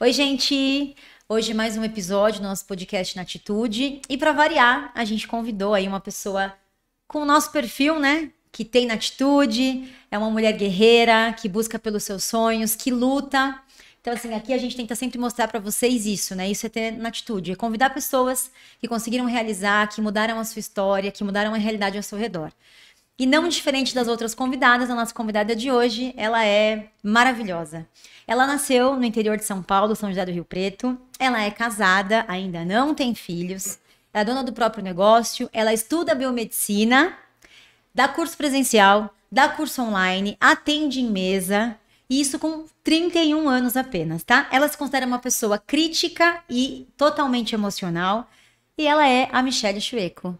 Oi, gente! Hoje mais um episódio do nosso podcast na Atitude. E para variar, a gente convidou aí uma pessoa com o nosso perfil, né? Que tem na atitude, é uma mulher guerreira, que busca pelos seus sonhos, que luta. Então, assim, aqui a gente tenta sempre mostrar para vocês isso, né? Isso é ter na atitude, é convidar pessoas que conseguiram realizar, que mudaram a sua história, que mudaram a realidade ao seu redor. E não diferente das outras convidadas, a nossa convidada de hoje, ela é maravilhosa. Ela nasceu no interior de São Paulo, São José do Rio Preto. Ela é casada, ainda não tem filhos. É dona do próprio negócio. Ela estuda biomedicina, dá curso presencial, dá curso online, atende em mesa. E isso com 31 anos apenas, tá? Ela se considera uma pessoa crítica e totalmente emocional. E ela é a Michelle Chueco.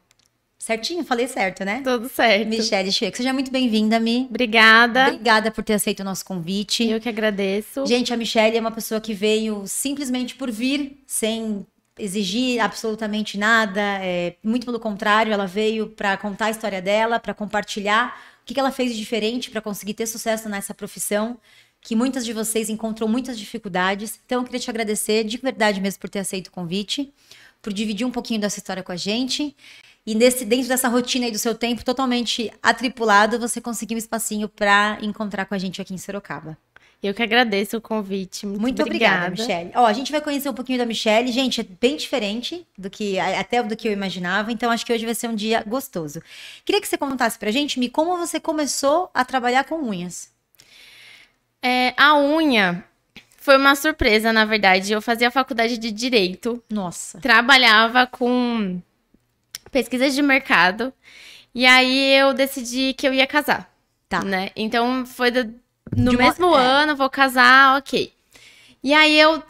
Certinho? Falei certo, né? Tudo certo. Michelle Schweik, seja muito bem-vinda, Mi. Obrigada. Obrigada por ter aceito o nosso convite. Eu que agradeço. Gente, a Michelle é uma pessoa que veio simplesmente por vir, sem exigir absolutamente nada. É, muito pelo contrário, ela veio para contar a história dela, para compartilhar o que, que ela fez de diferente para conseguir ter sucesso nessa profissão que muitas de vocês encontram muitas dificuldades. Então, eu queria te agradecer de verdade mesmo por ter aceito o convite, por dividir um pouquinho dessa história com a gente. E nesse, dentro dessa rotina aí do seu tempo totalmente atripulado, você conseguiu um espacinho para encontrar com a gente aqui em Sorocaba. Eu que agradeço o convite. Muito, Muito obrigada, obrigada Michelle. Ó, a gente vai conhecer um pouquinho da Michelle. Gente, é bem diferente do que até do que eu imaginava, então acho que hoje vai ser um dia gostoso. Queria que você contasse pra gente, me como você começou a trabalhar com unhas. É, a unha foi uma surpresa, na verdade. Eu fazia faculdade de direito. Nossa. Trabalhava com pesquisas de mercado. E aí eu decidi que eu ia casar. Tá. Né? Então foi do, no mesmo é. ano, vou casar, ok. E aí eu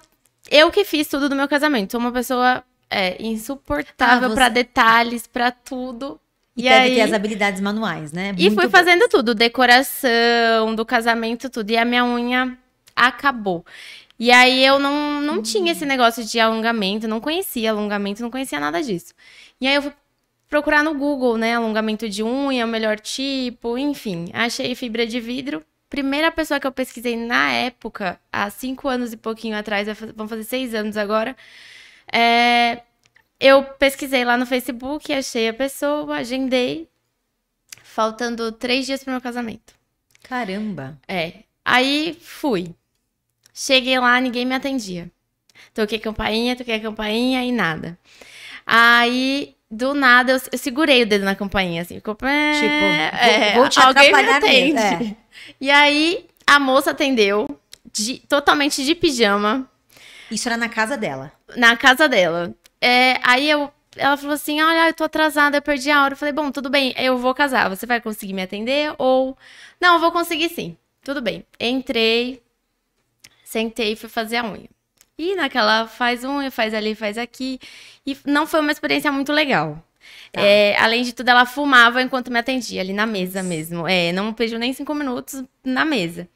eu que fiz tudo do meu casamento. Sou uma pessoa é, insuportável ah, você... para detalhes, para tudo. E, e aí... ter as habilidades manuais, né? Muito e fui fazendo bom. tudo, decoração do casamento, tudo. E a minha unha acabou. E aí eu não, não tinha esse hum. negócio de alongamento, não conhecia alongamento, não conhecia nada disso. E aí eu fui procurar no Google, né? Alongamento de unha, o melhor tipo, enfim. Achei fibra de vidro. Primeira pessoa que eu pesquisei na época, há cinco anos e pouquinho atrás, vão fazer seis anos agora. É... eu pesquisei lá no Facebook, achei a pessoa, agendei. Faltando três dias pro meu casamento. Caramba! É. Aí fui. Cheguei lá, ninguém me atendia. Toquei campainha, toquei campainha e nada. Aí do nada eu, eu, segurei o dedo na campainha, assim, ficou. É, tipo, vou, é, vou te alguém me atende. É. E aí a moça atendeu, de, totalmente de pijama. Isso era na casa dela. Na casa dela. É, aí eu, ela falou assim: olha, eu tô atrasada, eu perdi a hora. Eu falei, bom, tudo bem, eu vou casar. Você vai conseguir me atender? Ou. Não, eu vou conseguir sim. Tudo bem. Entrei, sentei e fui fazer a unha. E naquela né, faz um, faz ali, faz aqui. E não foi uma experiência muito legal. Tá. É, além de tudo, ela fumava enquanto me atendia, ali na mesa mesmo. É, não pediu nem cinco minutos na mesa.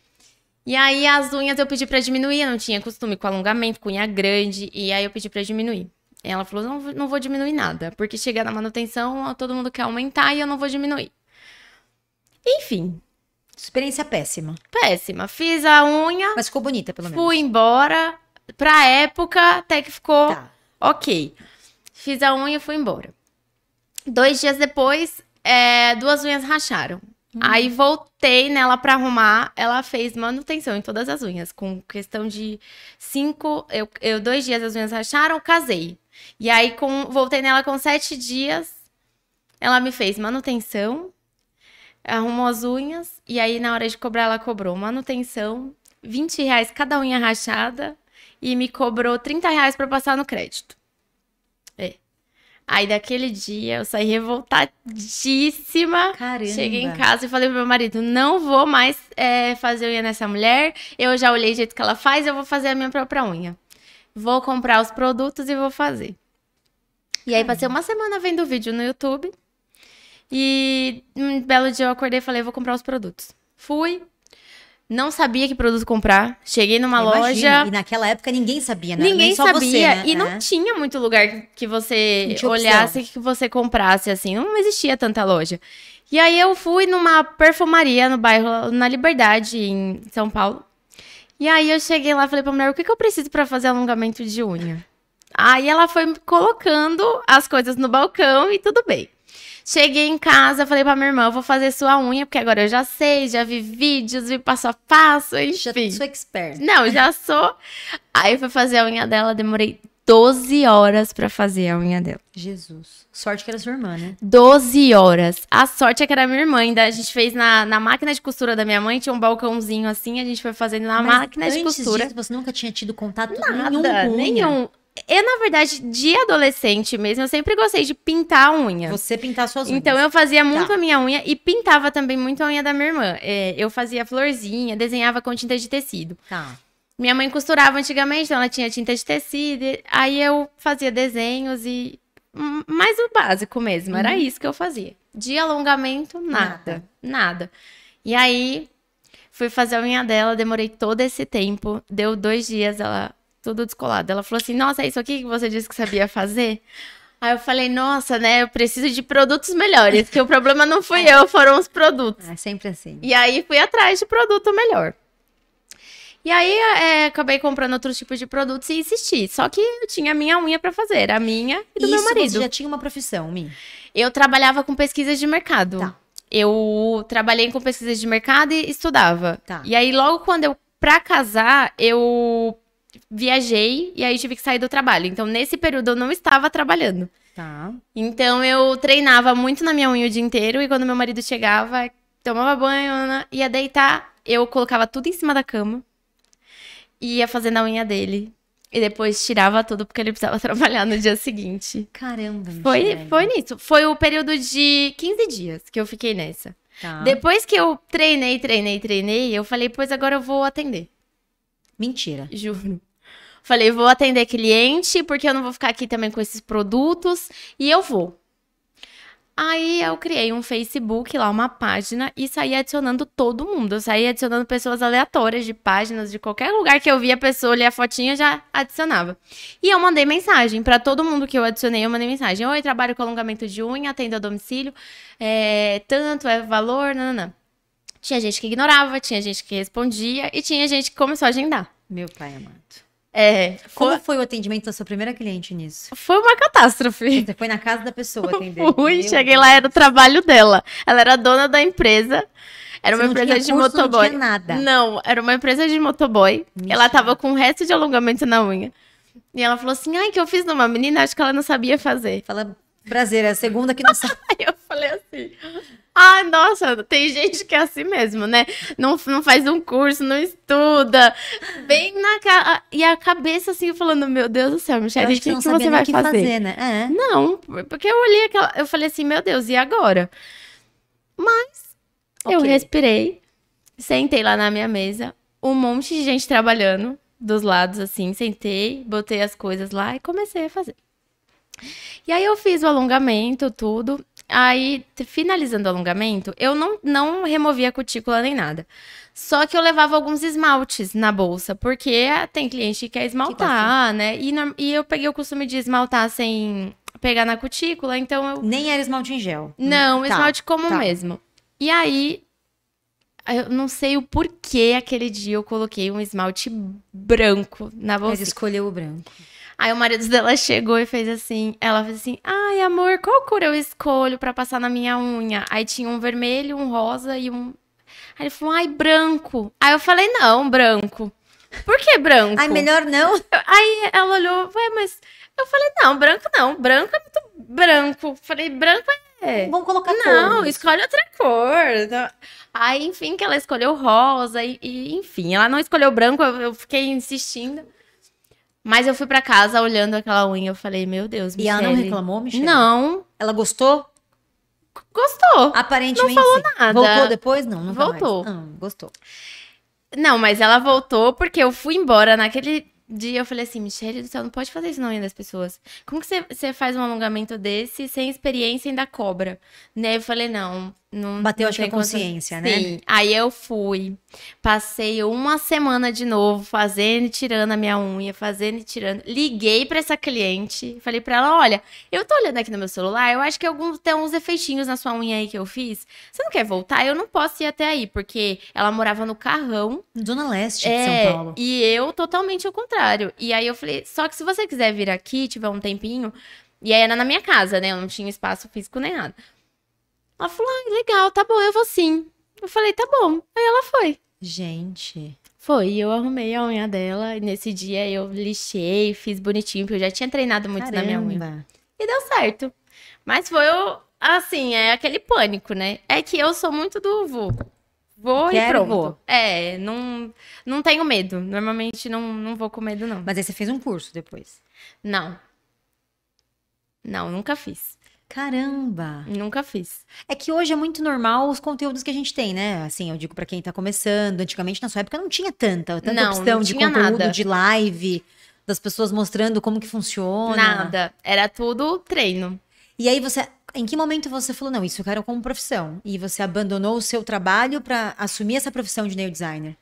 E aí as unhas eu pedi para diminuir, eu não tinha costume com alongamento, com unha grande, e aí eu pedi para diminuir. Ela falou: não, não vou diminuir nada, porque chegar na manutenção, todo mundo quer aumentar e eu não vou diminuir. Enfim. Experiência péssima. Péssima. Fiz a unha. Mas ficou bonita, pelo menos. Fui embora pra época, até que ficou tá. ok. Fiz a unha e fui embora. Dois dias depois, é, duas unhas racharam. Hum. Aí voltei nela pra arrumar. Ela fez manutenção em todas as unhas. Com questão de cinco. Eu, eu dois dias as unhas racharam, casei. E aí com, voltei nela com sete dias. Ela me fez manutenção, arrumou as unhas. E aí, na hora de cobrar, ela cobrou manutenção, 20 reais cada unha rachada e me cobrou 30 reais pra passar no crédito. É. Aí daquele dia eu saí revoltadíssima. Caramba. Cheguei em casa e falei pro meu marido: não vou mais é, fazer unha nessa mulher. Eu já olhei o jeito que ela faz, eu vou fazer a minha própria unha. Vou comprar os produtos e vou fazer. E aí passei uma semana vendo vídeo no YouTube. E um belo dia eu acordei e falei, vou comprar os produtos. Fui, não sabia que produto comprar. Cheguei numa Imagina, loja. E naquela época ninguém sabia, né? Ninguém sabia. Você, né? E é. não tinha muito lugar que você olhasse, que você comprasse, assim. Não existia tanta loja. E aí eu fui numa perfumaria no bairro, na Liberdade, em São Paulo. E aí eu cheguei lá e falei pra mulher: o que, que eu preciso para fazer alongamento de unha? Aí ela foi colocando as coisas no balcão e tudo bem. Cheguei em casa, falei pra minha irmã, vou fazer sua unha, porque agora eu já sei, já vi vídeos, vi passo a passo, enfim. Já sou expert. Não, já sou. Aí fui fazer a unha dela, demorei 12 horas para fazer a unha dela. Jesus. Sorte que era sua irmã, né? 12 horas. A sorte é que era minha irmã ainda. A gente fez na, na máquina de costura da minha mãe, tinha um balcãozinho assim, a gente foi fazendo na Mas máquina de costura. Disso, você nunca tinha tido contato Nada, nenhum. Nenhum. Eu, na verdade, de adolescente mesmo, eu sempre gostei de pintar a unha. Você pintar suas unhas. Então, eu fazia muito tá. a minha unha e pintava também muito a unha da minha irmã. É, eu fazia florzinha, desenhava com tinta de tecido. Tá. Minha mãe costurava antigamente, então ela tinha tinta de tecido. Aí eu fazia desenhos e. Mais o básico mesmo, era uhum. isso que eu fazia. De alongamento, nada. Nada. nada. E aí, fui fazer a unha dela, demorei todo esse tempo. Deu dois dias, ela tudo descolado. Ela falou assim: Nossa, é isso aqui que você disse que sabia fazer? Aí eu falei, nossa, né? Eu preciso de produtos melhores, que o problema não fui eu, foram os produtos. É sempre assim. E aí fui atrás de produto melhor. E aí é, acabei comprando outros tipos de produtos e insisti. Só que eu tinha a minha unha para fazer, a minha e do Isso, meu marido. Você já tinha uma profissão, Mi? Eu trabalhava com pesquisas de mercado. Tá. Eu trabalhei com pesquisas de mercado e estudava. Tá. E aí logo quando eu para casar, eu viajei e aí tive que sair do trabalho. Então, nesse período, eu não estava trabalhando. Tá. Então, eu treinava muito na minha unha o dia inteiro e quando meu marido chegava, tomava banho, né, ia deitar, eu colocava tudo em cima da cama e ia fazendo a unha dele. E depois tirava tudo porque ele precisava trabalhar no dia seguinte. Caramba, foi Foi nisso. Foi o período de 15 dias que eu fiquei nessa. Tá. Depois que eu treinei, treinei, treinei, eu falei, pois agora eu vou atender. Mentira. Juro. Falei, vou atender cliente, porque eu não vou ficar aqui também com esses produtos. E eu vou. Aí eu criei um Facebook lá, uma página, e saí adicionando todo mundo. Eu saí adicionando pessoas aleatórias de páginas, de qualquer lugar que eu via a pessoa ler a fotinha, já adicionava. E eu mandei mensagem para todo mundo que eu adicionei, eu mandei mensagem. Oi, trabalho com alongamento de unha, atendo a domicílio, é tanto, é valor, nananã. Tinha gente que ignorava, tinha gente que respondia e tinha gente que começou a agendar. Meu pai amado. É. Como foi... foi o atendimento da sua primeira cliente nisso? Foi uma catástrofe. Você foi na casa da pessoa atender. Fui, cheguei lá, era o trabalho dela. Ela era dona da empresa. Era uma empresa de motoboy. Não, nada. não, era uma empresa de motoboy. Ela tava com o resto de alongamento na unha. E ela falou assim: ai, que eu fiz numa menina, acho que ela não sabia fazer. Fala, prazer, é a segunda que não sabe. eu falei assim. Ai, nossa, tem gente que é assim mesmo, né? Não, não faz um curso, não estuda. Bem na ca... E a cabeça assim, falando, meu Deus do céu, Michelle, o que, que você vai que fazer? fazer né? é. Não, porque eu olhei aquela... Eu falei assim, meu Deus, e agora? Mas okay. eu respirei, sentei lá na minha mesa, um monte de gente trabalhando dos lados, assim, sentei, botei as coisas lá e comecei a fazer. E aí eu fiz o alongamento, tudo. Aí, finalizando o alongamento, eu não, não removia a cutícula nem nada. Só que eu levava alguns esmaltes na bolsa, porque tem cliente que quer tá esmaltar, que assim. né? E, e eu peguei o costume de esmaltar sem pegar na cutícula, então eu. Nem era esmalte em gel. Não, tá, esmalte comum tá. mesmo. E aí, eu não sei o porquê aquele dia eu coloquei um esmalte branco na bolsa. Mas escolheu o branco. Aí o marido dela chegou e fez assim, ela fez assim, ai amor, qual cor eu escolho para passar na minha unha? Aí tinha um vermelho, um rosa e um... Aí ele falou, ai branco. Aí eu falei, não, branco. Por que branco? Ai, melhor não. Aí ela olhou, ué, mas... Eu falei, não, branco não, branco é muito branco. Falei, branco é... Vamos colocar Não, escolhe outra cor. Então, aí, enfim, que ela escolheu rosa e, e enfim, ela não escolheu branco, eu, eu fiquei insistindo. Mas eu fui para casa olhando aquela unha, eu falei, meu Deus, Michelle. E ela não reclamou, Michelle? Não. Ela gostou? Gostou. Aparentemente. Não falou sim. nada. Voltou depois? Não, não voltou. Mais. Ah, não, gostou. Não, mas ela voltou porque eu fui embora naquele dia. Eu falei assim, Michelle do céu, não pode fazer isso na unha das pessoas. Como que você faz um alongamento desse sem experiência ainda cobra? Né? Eu falei, não, não, Bateu, não acho que a consciência, quanto... né? Sim. Aí eu fui. Passei uma semana de novo, fazendo e tirando a minha unha, fazendo e tirando. Liguei para essa cliente, falei para ela: olha, eu tô olhando aqui no meu celular, eu acho que alguns, tem uns efeitinhos na sua unha aí que eu fiz. Você não quer voltar? Eu não posso ir até aí, porque ela morava no carrão. Zona Leste de é, São Paulo. E eu totalmente ao contrário. E aí eu falei: só que se você quiser vir aqui, tiver um tempinho. E aí era na minha casa, né? Eu não tinha espaço físico nem nada. Ela falou, ah, legal, tá bom, eu vou sim. Eu falei, tá bom. Aí ela foi. Gente. Foi, eu arrumei a unha dela. E nesse dia eu lixei, fiz bonitinho, porque eu já tinha treinado muito Caramba. na minha unha. E deu certo. Mas foi eu Assim, é aquele pânico, né? É que eu sou muito do vou. Vou Quero, e pronto. Vou. É, não, não tenho medo. Normalmente não, não vou com medo, não. Mas aí você fez um curso depois? Não. Não, nunca fiz. Caramba! Nunca fiz. É que hoje é muito normal os conteúdos que a gente tem, né? Assim, eu digo para quem tá começando, antigamente na sua época não tinha tanta, tanta não, opção não de conteúdo, nada. de live, das pessoas mostrando como que funciona. Nada, era tudo treino. E aí você, em que momento você falou, não, isso eu quero como profissão? E você abandonou o seu trabalho para assumir essa profissão de nail designer?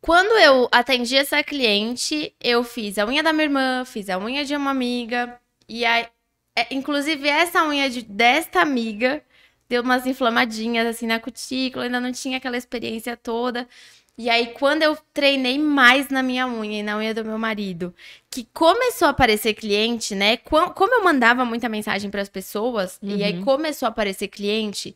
Quando eu atendi essa cliente, eu fiz a unha da minha irmã, fiz a unha de uma amiga, e aí é, inclusive, essa unha de, desta amiga deu umas inflamadinhas assim na cutícula, ainda não tinha aquela experiência toda. E aí, quando eu treinei mais na minha unha e na unha do meu marido, que começou a aparecer cliente, né? Como eu mandava muita mensagem para as pessoas, uhum. e aí uhum. começou a aparecer cliente.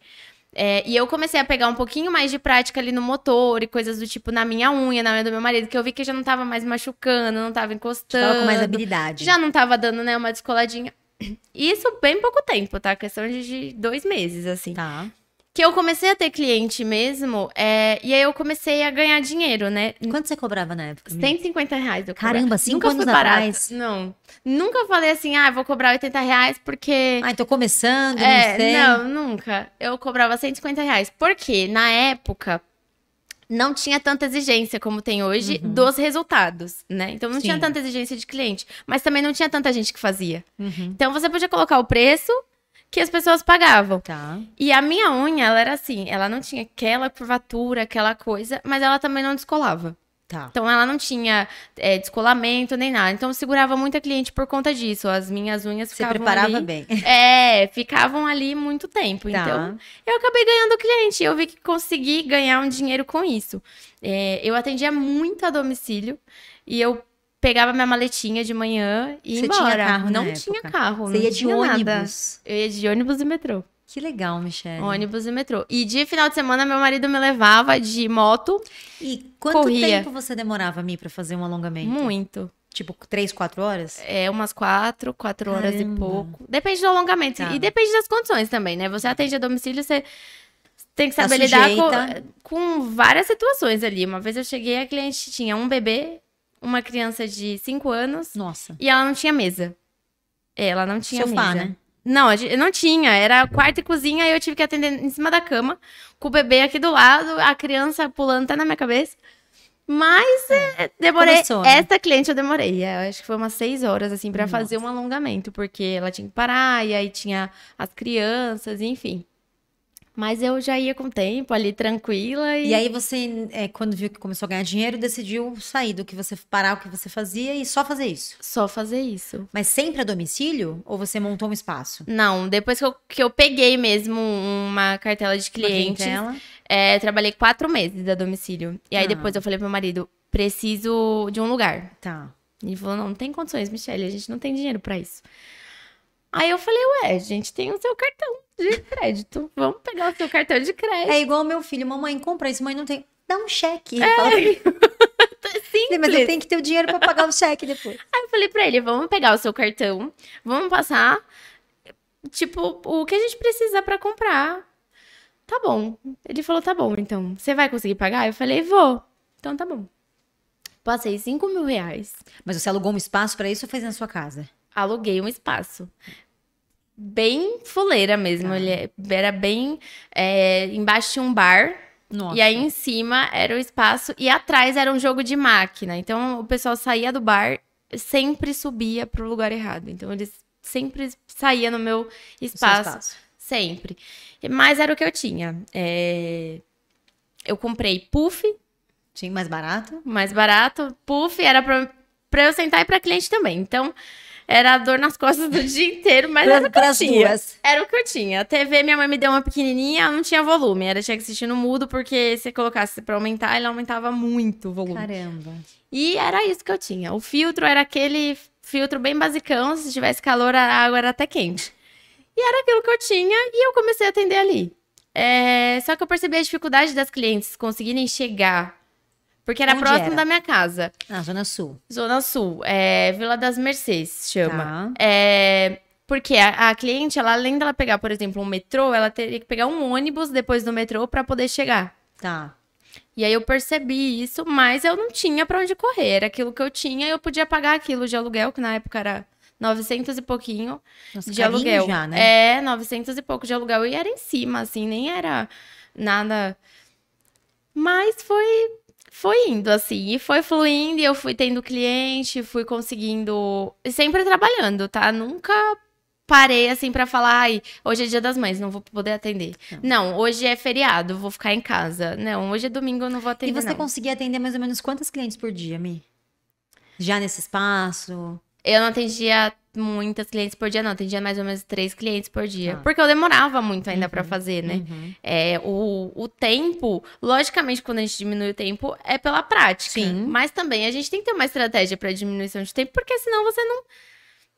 É, e eu comecei a pegar um pouquinho mais de prática ali no motor e coisas do tipo na minha unha, na unha do meu marido, que eu vi que já não tava mais machucando, não tava encostando. Já tava com mais habilidade. Já não tava dando, né, uma descoladinha. Isso bem pouco tempo, tá? Questão de dois meses, assim. Tá. Que eu comecei a ter cliente mesmo, é, e aí eu comecei a ganhar dinheiro, né? Quanto você cobrava na época? 150 reais eu cobrava. Caramba, cinco anos atrás? Não. Nunca falei assim, ah, vou cobrar 80 reais porque... Ah, tô então começando, é, não sei. Não, nunca. Eu cobrava 150 reais. Por quê? Na época, não tinha tanta exigência como tem hoje uhum. dos resultados, né? Então não Sim. tinha tanta exigência de cliente, mas também não tinha tanta gente que fazia. Uhum. Então você podia colocar o preço que as pessoas pagavam. Tá. E a minha unha, ela era assim, ela não tinha aquela curvatura, aquela coisa, mas ela também não descolava. Tá. Então ela não tinha é, descolamento nem nada. Então eu segurava muita cliente por conta disso. As minhas unhas ficavam. Você preparava ali, bem. É, ficavam ali muito tempo. Tá. Então eu acabei ganhando cliente. Eu vi que consegui ganhar um dinheiro com isso. É, eu atendia muito a domicílio e eu pegava minha maletinha de manhã e ia Você embora. Tinha carro não tinha carro. Você não ia de ônibus. Nada. Eu ia de ônibus e metrô. Que legal, Michelle. Ônibus e metrô. E de final de semana, meu marido me levava de moto. E quanto corria. tempo você demorava, Mi, para fazer um alongamento? Muito. Tipo, três, quatro horas? É, umas quatro, quatro Caramba. horas e pouco. Depende do alongamento. Tá. E depende das condições também, né? Você atende a domicílio, você tem que tá saber tá lidar com, com várias situações ali. Uma vez eu cheguei, a cliente tinha um bebê, uma criança de cinco anos. Nossa. E ela não tinha mesa. É, ela não tinha Sofá, mesa. Né? Não, não tinha. Era quarto e cozinha e eu tive que atender em cima da cama, com o bebê aqui do lado, a criança pulando até na minha cabeça. Mas é, é demorei. Começou, né? Essa cliente eu demorei. Eu acho que foi umas seis horas, assim, para fazer um alongamento, porque ela tinha que parar, e aí tinha as crianças, enfim. Mas eu já ia com o tempo ali, tranquila. E, e aí você, é, quando viu que começou a ganhar dinheiro, decidiu sair do que você, parar o que você fazia e só fazer isso? Só fazer isso. Mas sempre a domicílio? Ou você montou um espaço? Não, depois que eu, que eu peguei mesmo uma cartela de clientes, é, trabalhei quatro meses a domicílio. E aí ah. depois eu falei pro meu marido, preciso de um lugar. Tá. E ele falou, não, não tem condições, Michelle, a gente não tem dinheiro para isso. Aí eu falei, ué, a gente tem o seu cartão de crédito. Vamos pegar o seu cartão de crédito. É igual meu filho, mamãe, compra isso, mãe não tem. Dá um cheque. É. Sim, Mas eu tenho que ter o dinheiro para pagar o cheque depois. Aí eu falei para ele, vamos pegar o seu cartão, vamos passar, tipo, o que a gente precisa para comprar. Tá bom. Ele falou, tá bom, então, você vai conseguir pagar? Eu falei, vou. Então tá bom. Passei 5 mil reais. Mas você alugou um espaço para isso ou fez na sua casa? aluguei um espaço. Bem fuleira mesmo. Ah. Ele é, era bem é, embaixo de um bar. Nossa. E aí em cima era o espaço e atrás era um jogo de máquina. Então o pessoal saía do bar, sempre subia para o lugar errado. Então eles sempre saía no meu espaço, espaço. Sempre. Mas era o que eu tinha. É... Eu comprei puff. tinha mais barato? Mais barato. Puff era para eu sentar e para cliente também. Então, era a dor nas costas do dia inteiro, mas era o que eu tinha. Duas. Era o que eu tinha. A TV, minha mãe me deu uma pequenininha, não tinha volume. Era tinha que assistir no mudo, porque se colocasse pra aumentar, ele aumentava muito o volume. Caramba. E era isso que eu tinha. O filtro era aquele filtro bem basicão. Se tivesse calor, a água era até quente. E era aquilo que eu tinha e eu comecei a atender ali. É... Só que eu percebi a dificuldade das clientes conseguirem chegar porque era Onde próximo era? da minha casa. Na ah, Zona Sul. Zona Sul, é Vila das Mercês, chama. Tá. É, porque a, a, cliente, ela, além dela pegar, por exemplo, um metrô, ela teria que pegar um ônibus depois do metrô para poder chegar. Tá. E aí eu percebi isso, mas eu não tinha para onde correr. Era aquilo que eu tinha, eu podia pagar aquilo de aluguel, que na época era 900 e pouquinho Nossa, de aluguel. Já, né? É, 900 e pouco de aluguel. E era em cima, assim, nem era nada. Mas foi foi indo assim, e foi fluindo, e eu fui tendo cliente, fui conseguindo, sempre trabalhando, tá? Nunca parei assim para falar, ai, hoje é dia das mães, não vou poder atender. Não. não, hoje é feriado, vou ficar em casa. Não, hoje é domingo, eu não vou atender. E você não. conseguia atender mais ou menos quantas clientes por dia, Mi? Já nesse espaço? Eu não atendia muitas clientes por dia, não. Atendia mais ou menos três clientes por dia. Ah. Porque eu demorava muito ainda uhum. para fazer, né? Uhum. É, o, o tempo, logicamente, quando a gente diminui o tempo, é pela prática. Sim. Mas também a gente tem que ter uma estratégia para diminuição de tempo, porque senão você não.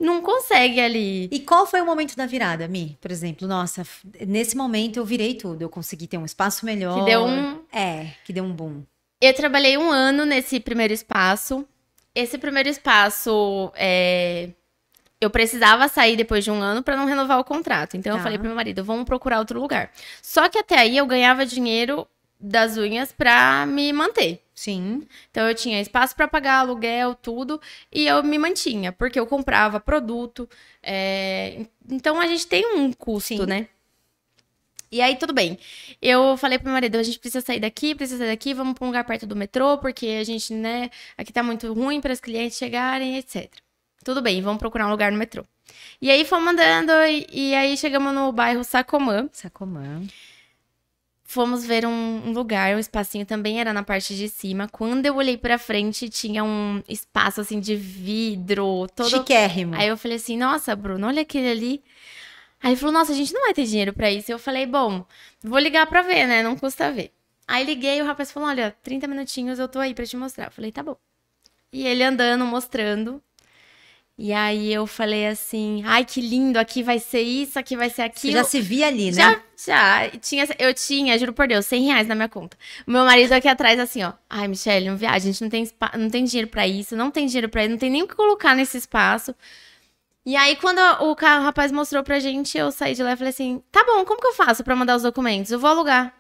Não consegue ali. E qual foi o momento da virada, Mi? Por exemplo, nossa, nesse momento eu virei tudo, eu consegui ter um espaço melhor. Que deu um. É, que deu um boom. Eu trabalhei um ano nesse primeiro espaço esse primeiro espaço, é, eu precisava sair depois de um ano para não renovar o contrato. Então tá. eu falei pro meu marido, vamos procurar outro lugar. Só que até aí eu ganhava dinheiro das unhas para me manter. Sim. Então eu tinha espaço para pagar aluguel, tudo, e eu me mantinha porque eu comprava produto. É... Então a gente tem um custo, Sim. né? E aí, tudo bem. Eu falei pro meu marido, a gente precisa sair daqui, precisa sair daqui, vamos pra um lugar perto do metrô, porque a gente, né, aqui tá muito ruim para os clientes chegarem, etc. Tudo bem, vamos procurar um lugar no metrô. E aí fomos andando, e, e aí chegamos no bairro Sacomã. Sacomã. Fomos ver um, um, lugar, um espacinho também era na parte de cima. Quando eu olhei pra frente, tinha um espaço assim de vidro, todo. Chiquérrimo. Aí eu falei assim: nossa, Bruno, olha aquele ali. Aí ele falou: Nossa, a gente não vai ter dinheiro para isso. Eu falei: Bom, vou ligar para ver, né? Não custa ver. Aí liguei, o rapaz falou: Olha, 30 minutinhos eu tô aí para te mostrar. Eu falei: Tá bom. E ele andando, mostrando. E aí eu falei assim: ai, que lindo, aqui vai ser isso, aqui vai ser aquilo. Você já se via ali, né? Já, já. Tinha, eu tinha, juro por Deus, 100 reais na minha conta. O meu marido aqui atrás, assim, ó. Ai, Michelle, não viaja, a gente não tem, não tem dinheiro para isso, não tem dinheiro para isso, não tem nem o que colocar nesse espaço. E aí, quando o, carro, o rapaz mostrou pra gente, eu saí de lá e falei assim: tá bom, como que eu faço pra mandar os documentos? Eu vou alugar.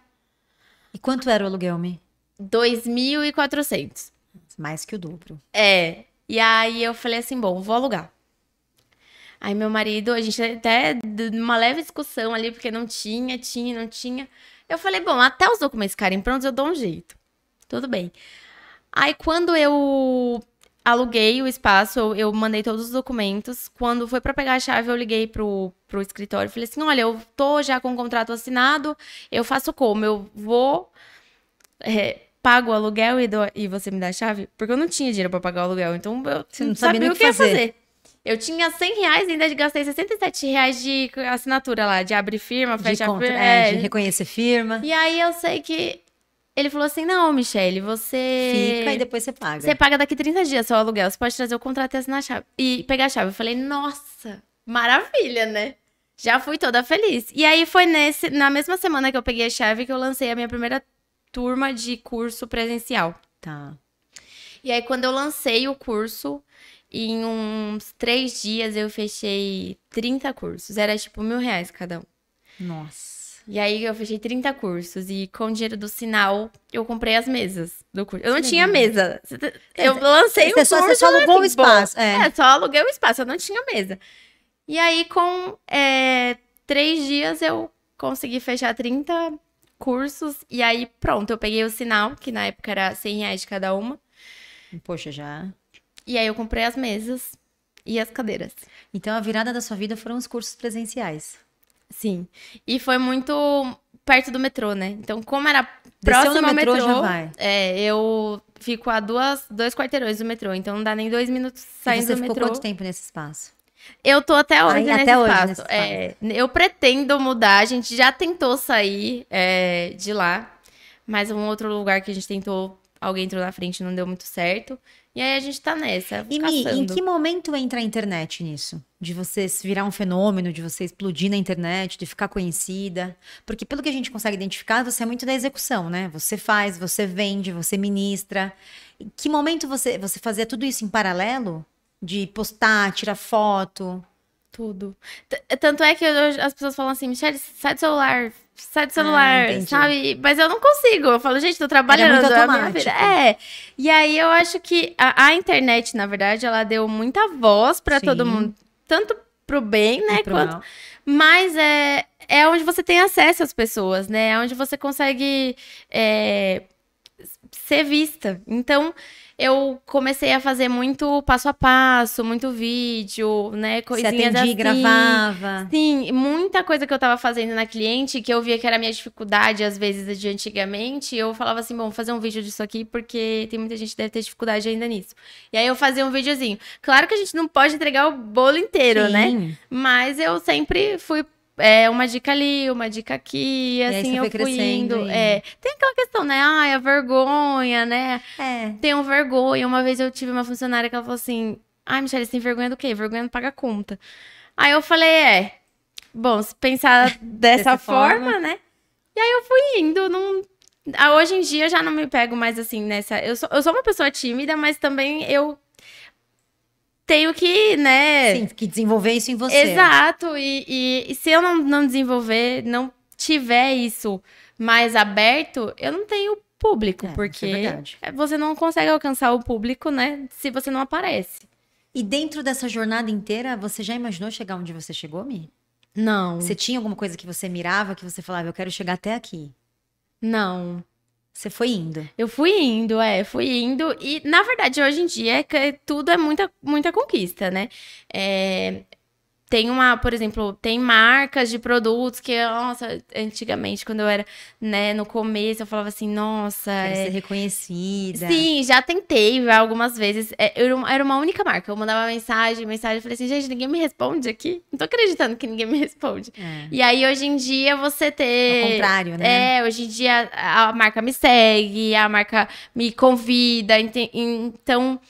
E quanto era o aluguel, Mi? 2.400. Mais que o dobro. É. E aí eu falei assim: bom, vou alugar. Aí meu marido, a gente até uma leve discussão ali, porque não tinha, tinha, não tinha. Eu falei, bom, até os documentos ficarem prontos, eu dou um jeito. Tudo bem. Aí quando eu aluguei o espaço, eu mandei todos os documentos. Quando foi para pegar a chave, eu liguei pro, pro escritório e falei assim: olha, eu tô já com o contrato assinado, eu faço como? Eu vou. É, pago o aluguel e, do, e você me dá a chave? Porque eu não tinha dinheiro para pagar o aluguel, então eu você não sabia, sabia o que fazer. ia fazer. Eu tinha 100 reais e ainda gastei 67 reais de assinatura lá, de abrir firma, fechar firma. É, é, de reconhecer firma. E aí eu sei que ele falou assim: não, Michelle, você. Fica e depois você paga. Você paga daqui 30 dias seu aluguel. Você pode trazer o contrato e assinar a chave. E pegar a chave. Eu falei, nossa, maravilha, né? Já fui toda feliz. E aí foi nesse, na mesma semana que eu peguei a chave que eu lancei a minha primeira turma de curso presencial. Tá. E aí, quando eu lancei o curso, em uns três dias eu fechei 30 cursos. Era tipo mil reais cada um. Nossa. E aí eu fechei 30 cursos e com o dinheiro do sinal eu comprei as mesas do curso. Eu não tinha uhum. mesa. Tá, eu lancei você o só, curso. Você só alugou o espaço. É. é. só aluguei o espaço, eu não tinha mesa. E aí com é, três dias eu consegui fechar 30 cursos e aí pronto, eu peguei o sinal, que na época era 100 reais de cada uma. Poxa, já. E aí eu comprei as mesas e as cadeiras. Então a virada da sua vida foram os cursos presenciais. Sim. E foi muito perto do metrô, né? Então, como era Desceu próximo ao metrô, É, eu fico a duas, dois quarteirões do metrô, então não dá nem dois minutos saindo do metrô. Você ficou quanto tempo nesse espaço? Eu tô até hoje Ai, nesse até espaço. nesse espaço. É, eu pretendo mudar, a gente já tentou sair é, de lá, mas um outro lugar que a gente tentou, alguém entrou na frente, não deu muito certo. E aí a gente tá nessa. E Mi, em que momento entra a internet nisso? De você virar um fenômeno, de você explodir na internet, de ficar conhecida? Porque pelo que a gente consegue identificar, você é muito da execução, né? Você faz, você vende, você ministra. Em que momento você, você fazia tudo isso em paralelo? De postar, tirar foto? Tudo. T tanto é que eu, as pessoas falam assim, Michelle, sai do celular, sai do celular, ah, sabe? Mas eu não consigo. Eu falo, gente, tô trabalhando. Era é muito é, é. E aí eu acho que a, a, internet, na verdade, ela deu muita voz para todo mundo. Tanto pro bem, né? Pro quanto... Mal. Mas é, é onde você tem acesso às pessoas, né? É onde você consegue é, ser vista. Então, eu comecei a fazer muito passo a passo, muito vídeo, né? Coisinhas Você atendia assim. gravava. Sim, muita coisa que eu tava fazendo na cliente, que eu via que era a minha dificuldade, às vezes, de antigamente, eu falava assim, bom, vou fazer um vídeo disso aqui, porque tem muita gente que deve ter dificuldade ainda nisso. E aí eu fazia um videozinho. Claro que a gente não pode entregar o bolo inteiro, né? Sim. né? Mas eu sempre fui é, uma dica ali, uma dica aqui, e assim eu fui indo. É. Tem aquela questão, né? Ai, a vergonha, né? É. Tenho vergonha. Uma vez eu tive uma funcionária que ela falou assim: Ai, Michelle, você tem vergonha do quê? Vergonha não paga conta. Aí eu falei, é. Bom, se pensar dessa forma, forma, né? E aí eu fui indo, não. Ah, hoje em dia eu já não me pego mais assim nessa. Eu sou, eu sou uma pessoa tímida, mas também eu tenho que, né? Sim, que desenvolver isso em você. Exato. E, e, e se eu não, não desenvolver, não tiver isso mais aberto, eu não tenho público, é, é porque é você não consegue alcançar o público, né? Se você não aparece. E dentro dessa jornada inteira, você já imaginou chegar onde você chegou, Mi? Não. Você tinha alguma coisa que você mirava, que você falava, eu quero chegar até aqui? Não. Você foi indo. Eu fui indo, é, fui indo. E, na verdade, hoje em dia, é tudo é muita, muita conquista, né? É, tem uma, por exemplo, tem marcas de produtos que, nossa, antigamente, quando eu era, né, no começo, eu falava assim, nossa. Quero é... ser reconhecida. Sim, já tentei algumas vezes. É, eu era uma única marca. Eu mandava mensagem, mensagem, eu falei assim, gente, ninguém me responde aqui. Não tô acreditando que ninguém me responde. É. E aí, hoje em dia, você ter. Ao é contrário, né? É, hoje em dia a marca me segue, a marca me convida. Então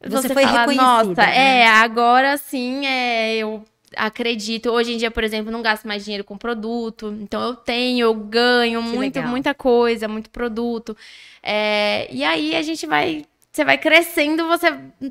você, você foi fala, reconhecida. Nossa, né? é, agora sim é, eu acredito. Hoje em dia, por exemplo, não gasto mais dinheiro com produto. Então eu tenho, eu ganho muito, muita coisa, muito produto. É, e aí a gente vai. Você vai crescendo, você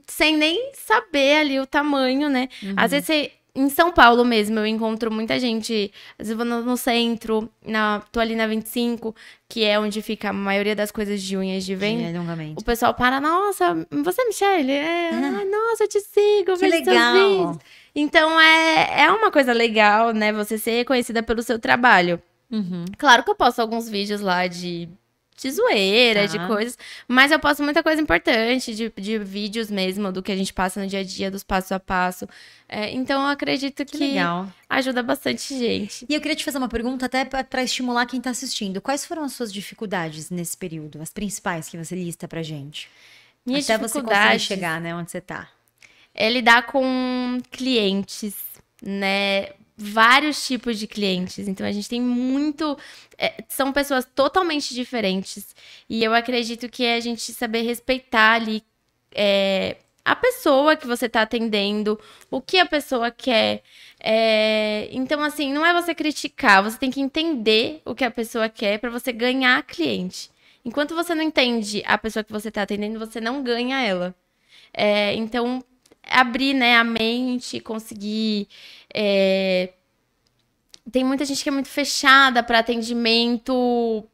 sem nem saber ali o tamanho, né? Uhum. Às vezes você em São Paulo mesmo, eu encontro muita gente, às vezes no, no centro, na, tô ali na 25, que é onde fica a maioria das coisas de unhas de venda. De o pessoal para, nossa, você é Michelle? É, ah. ah. nossa, eu te sigo, eu que legal. Então é, é uma coisa legal, né? Você ser reconhecida pelo seu trabalho. Uhum. Claro que eu posto alguns vídeos lá de de zoeira, tá. de coisas. Mas eu posto muita coisa importante, de, de vídeos mesmo, do que a gente passa no dia a dia, dos passos a passo. É, então eu acredito que, que legal. ajuda bastante gente. E eu queria te fazer uma pergunta até para estimular quem está assistindo. Quais foram as suas dificuldades nesse período? As principais que você lista pra gente? Minha até você conseguir chegar, né, onde você está? É lidar com clientes, né? vários tipos de clientes. Então a gente tem muito. É, são pessoas totalmente diferentes. E eu acredito que é a gente saber respeitar ali é, a pessoa que você está atendendo, o que a pessoa quer. É, então, assim, não é você criticar, você tem que entender o que a pessoa quer para você ganhar cliente. Enquanto você não entende a pessoa que você está atendendo, você não ganha ela. É, então, abrir né, a mente, conseguir. É... Tem muita gente que é muito fechada para atendimento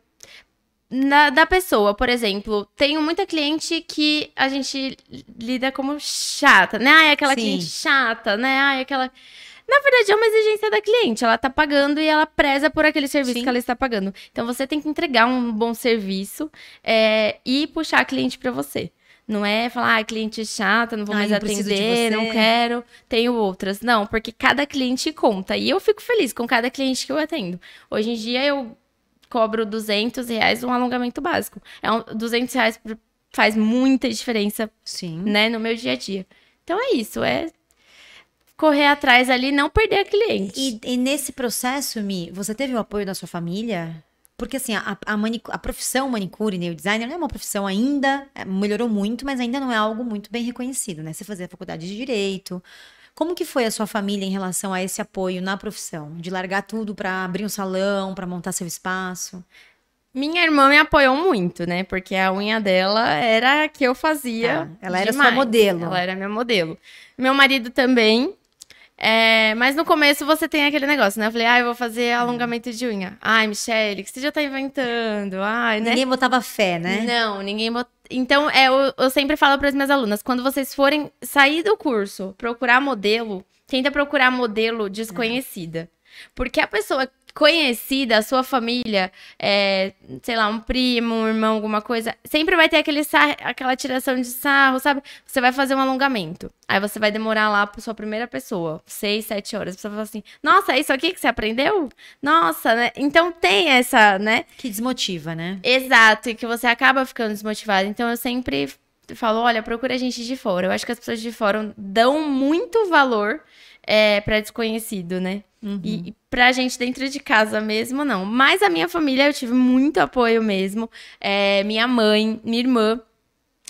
na, da pessoa, por exemplo. Tenho muita cliente que a gente lida como chata, né? Ai, aquela Sim. cliente chata, né? Ai, aquela. Na verdade, é uma exigência da cliente. Ela tá pagando e ela preza por aquele serviço Sim. que ela está pagando. Então, você tem que entregar um bom serviço é, e puxar a cliente para você. Não é falar, ah, cliente chata, não vou mais atender, não quero, tenho outras. Não, porque cada cliente conta. E eu fico feliz com cada cliente que eu atendo. Hoje em dia eu cobro 200 reais um alongamento básico. É um, 200 reais faz muita diferença Sim. Né, no meu dia a dia. Então é isso, é correr atrás ali não perder a cliente. E, e nesse processo, Mi, você teve o apoio da sua família? Porque assim, a, a, a profissão manicure e nail designer não é uma profissão ainda, é, melhorou muito, mas ainda não é algo muito bem reconhecido, né? Você fazer a faculdade de direito. Como que foi a sua família em relação a esse apoio na profissão? De largar tudo para abrir um salão, para montar seu espaço? Minha irmã me apoiou muito, né? Porque a unha dela era a que eu fazia. Ah, ela era demais. sua modelo. Ela era minha modelo. Meu marido também, é, mas no começo você tem aquele negócio, né? Eu falei, ah, eu vou fazer alongamento de unha. Ai, Michelle, que você já tá inventando. Ai, né? Ninguém botava fé, né? Não, ninguém botava. Então, é, eu, eu sempre falo para as minhas alunas, quando vocês forem sair do curso, procurar modelo, tenta procurar modelo desconhecida. É. Porque a pessoa conhecida, a sua família, é, sei lá, um primo, um irmão, alguma coisa, sempre vai ter aquele aquela tiração de sarro, sabe? Você vai fazer um alongamento. Aí você vai demorar lá pra sua primeira pessoa, seis, sete horas. A pessoa fala assim, nossa, é isso aqui que você aprendeu? Nossa, né? Então tem essa, né? Que desmotiva, né? Exato, e que você acaba ficando desmotivado. Então eu sempre falo, olha, procura gente de fora. Eu acho que as pessoas de fora dão muito valor é, para desconhecido, né? Uhum. E, e pra gente dentro de casa mesmo, não. Mas a minha família, eu tive muito apoio mesmo. É, minha mãe, minha irmã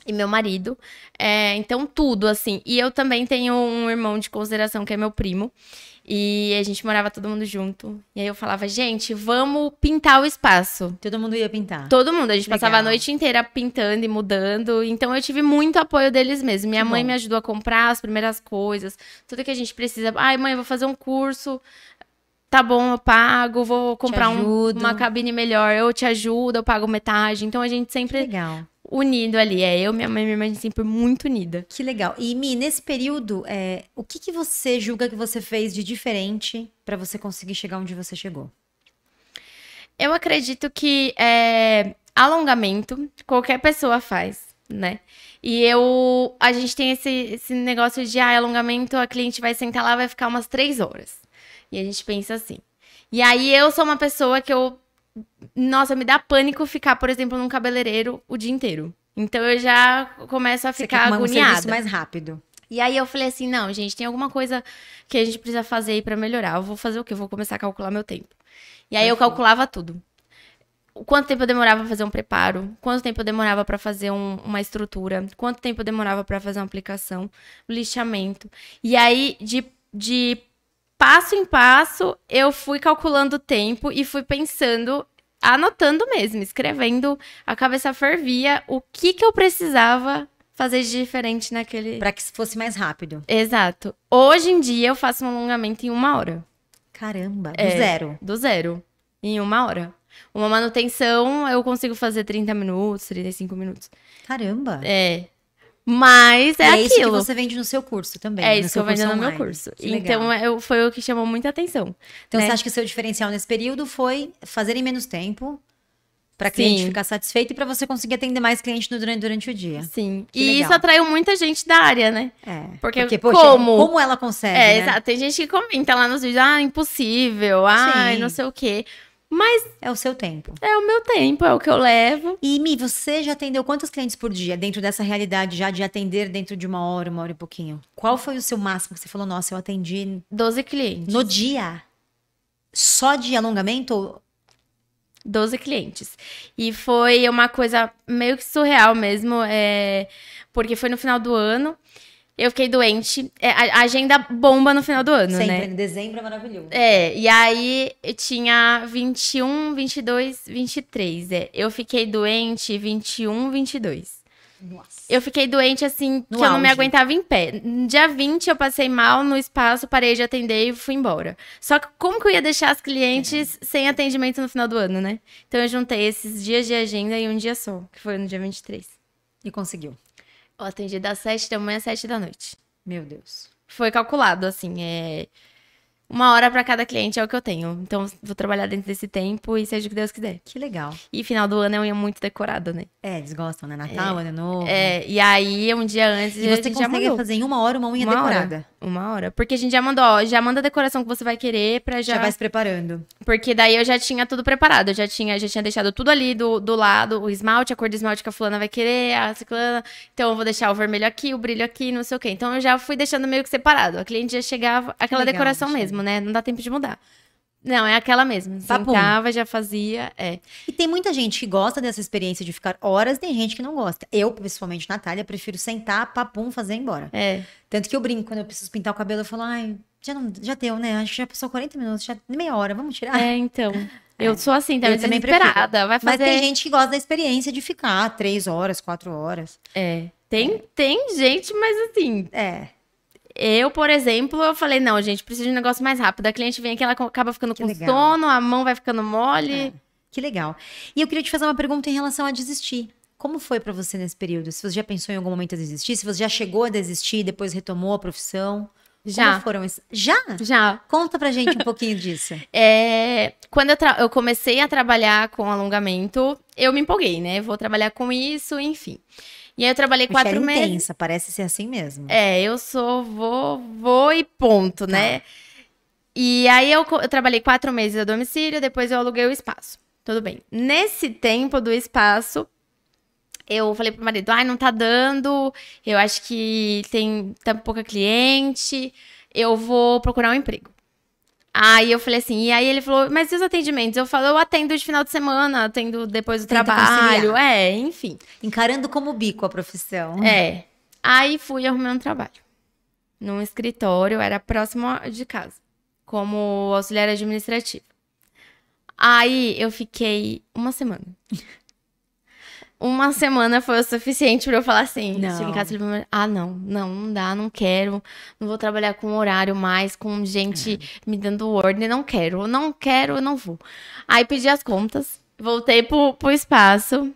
e meu marido. É, então, tudo, assim. E eu também tenho um irmão de consideração que é meu primo. E a gente morava todo mundo junto. E aí eu falava, gente, vamos pintar o espaço. Todo mundo ia pintar. Todo mundo. A gente Legal. passava a noite inteira pintando e mudando. Então eu tive muito apoio deles mesmo. Minha que mãe bom. me ajudou a comprar as primeiras coisas, tudo que a gente precisa. Ai, mãe, eu vou fazer um curso. Tá bom, eu pago, vou comprar um, uma cabine melhor, eu te ajudo, eu pago metade. Então a gente sempre Legal unido ali. É eu, minha mãe e minha mãe sempre muito unida. Que legal. E Mi, nesse período, é, o que, que você julga que você fez de diferente para você conseguir chegar onde você chegou? Eu acredito que é, alongamento qualquer pessoa faz, né? E eu, a gente tem esse, esse negócio de ah, alongamento, a cliente vai sentar lá, vai ficar umas três horas. E a gente pensa assim. E aí eu sou uma pessoa que eu nossa, me dá pânico ficar, por exemplo, num cabeleireiro o dia inteiro. Então eu já começo a ficar Você agoniada. Um mais rápido. E aí eu falei assim, não, gente, tem alguma coisa que a gente precisa fazer aí para melhorar. Eu vou fazer o quê? Eu vou começar a calcular meu tempo. E aí eu calculava tudo. Quanto tempo eu demorava pra fazer um preparo? Quanto tempo eu demorava para fazer um, uma estrutura? Quanto tempo eu demorava para fazer uma aplicação? Lixamento. E aí de de passo em passo, eu fui calculando o tempo e fui pensando, anotando mesmo, escrevendo, a cabeça fervia, o que que eu precisava fazer de diferente naquele. Para que fosse mais rápido. Exato. Hoje em dia eu faço um alongamento em uma hora. Caramba, do é, zero. Do zero. Em uma hora. Uma manutenção eu consigo fazer 30 minutos, 35 minutos. Caramba! É. Mas é, e é aquilo. Isso você vende no seu curso também. É né, isso que eu vendo no meu curso. então é, eu, foi o que chamou muita atenção. Então né? você acha que o seu diferencial nesse período foi fazer em menos tempo? o cliente Sim. ficar satisfeito e para você conseguir atender mais clientes durante, durante o dia. Sim. Que e legal. isso atraiu muita gente da área, né? É. Porque, Porque poxa, como? Como ela consegue? É, né? exato. Tem gente que comenta lá nos vídeos, ah, impossível, ah, não sei o quê. Mas. É o seu tempo. É o meu tempo, é o que eu levo. E Mi, você já atendeu quantos clientes por dia dentro dessa realidade já de atender dentro de uma hora, uma hora e pouquinho? Qual foi o seu máximo que você falou, nossa, eu atendi. 12 clientes. No dia? Só de alongamento? 12 clientes. E foi uma coisa meio que surreal mesmo, é... porque foi no final do ano. Eu fiquei doente. É, a agenda bomba no final do ano, Sempre, né? Sempre, dezembro é maravilhoso. É, e aí eu tinha 21, 22, 23. É. Eu fiquei doente 21, 22. Nossa. Eu fiquei doente assim, no que auge. eu não me aguentava em pé. No dia 20 eu passei mal no espaço, parei de atender e fui embora. Só que como que eu ia deixar as clientes é. sem atendimento no final do ano, né? Então eu juntei esses dias de agenda e um dia só, que foi no dia 23. E conseguiu. Eu atendi das 7 da manhã às 7 da noite. Meu Deus. Foi calculado, assim, é uma hora para cada cliente é o que eu tenho. Então, vou trabalhar dentro desse tempo e seja o que Deus quiser. Que legal. E final do ano é muito decorado, né? É, eles gostam, né? É. Natal, é, ano novo. É, e aí um dia antes. E você consegue fazer em uma hora uma unha uma decorada? Hora, uma hora. Porque a gente já mandou, ó, já manda a decoração que você vai querer pra já. Já vai se preparando. Porque daí eu já tinha tudo preparado. Eu já tinha, já tinha deixado tudo ali do, do lado, o esmalte, a cor de esmalte que a fulana vai querer, a ciclana. Então eu vou deixar o vermelho aqui, o brilho aqui, não sei o quê. Então eu já fui deixando meio que separado. A cliente já chegava, aquela legal, decoração mesmo, mesmo, né? Não dá tempo de mudar. Não, é aquela mesmo. Tá Sentava, já fazia, é. E tem muita gente que gosta dessa experiência de ficar horas, tem gente que não gosta. Eu, principalmente, Natália, prefiro sentar, papum, fazer embora. É. Tanto que eu brinco, quando eu preciso pintar o cabelo, eu falo, ai, já, não, já deu, né? Acho que já passou 40 minutos, já meia hora, vamos tirar? É, então. É. Eu sou assim, tá eu também preparada Vai fazer... Mas tem gente que gosta da experiência de ficar três horas, quatro horas. É. Tem, é. tem gente, mas assim... É. Eu, por exemplo, eu falei, não, gente, preciso de um negócio mais rápido. A cliente vem aqui, ela acaba ficando que com legal. sono, a mão vai ficando mole. É. Que legal. E eu queria te fazer uma pergunta em relação a desistir. Como foi para você nesse período? Se você já pensou em algum momento a desistir? Se você já chegou a desistir, depois retomou a profissão? Já. Como foram esses... Já? Já. Conta pra gente um pouquinho disso. É, quando eu, tra... eu, comecei a trabalhar com alongamento, eu me empolguei, né? Vou trabalhar com isso, enfim. E aí eu trabalhei é quatro meses. intensa, parece ser assim mesmo. É, eu sou, vou, vou e ponto, tá. né? E aí eu, eu trabalhei quatro meses a domicílio, depois eu aluguei o espaço. Tudo bem. Nesse tempo do espaço, eu falei pro marido, ai, não tá dando, eu acho que tem tão tá pouca cliente, eu vou procurar um emprego. Aí eu falei assim, e aí ele falou, mas e os atendimentos? Eu falo, eu atendo de final de semana, atendo depois do Tenta trabalho, conciliar. é, enfim. Encarando como bico a profissão. É. Aí fui arrumar um trabalho. Num escritório, era próximo de casa, como auxiliar administrativo. Aí eu fiquei uma semana. uma semana foi o suficiente para eu falar assim. Não. em casa ah, não, não, não dá, não quero, não vou trabalhar com horário mais, com gente é. me dando ordem, não quero, não quero, não vou. Aí pedi as contas, voltei pro, pro espaço.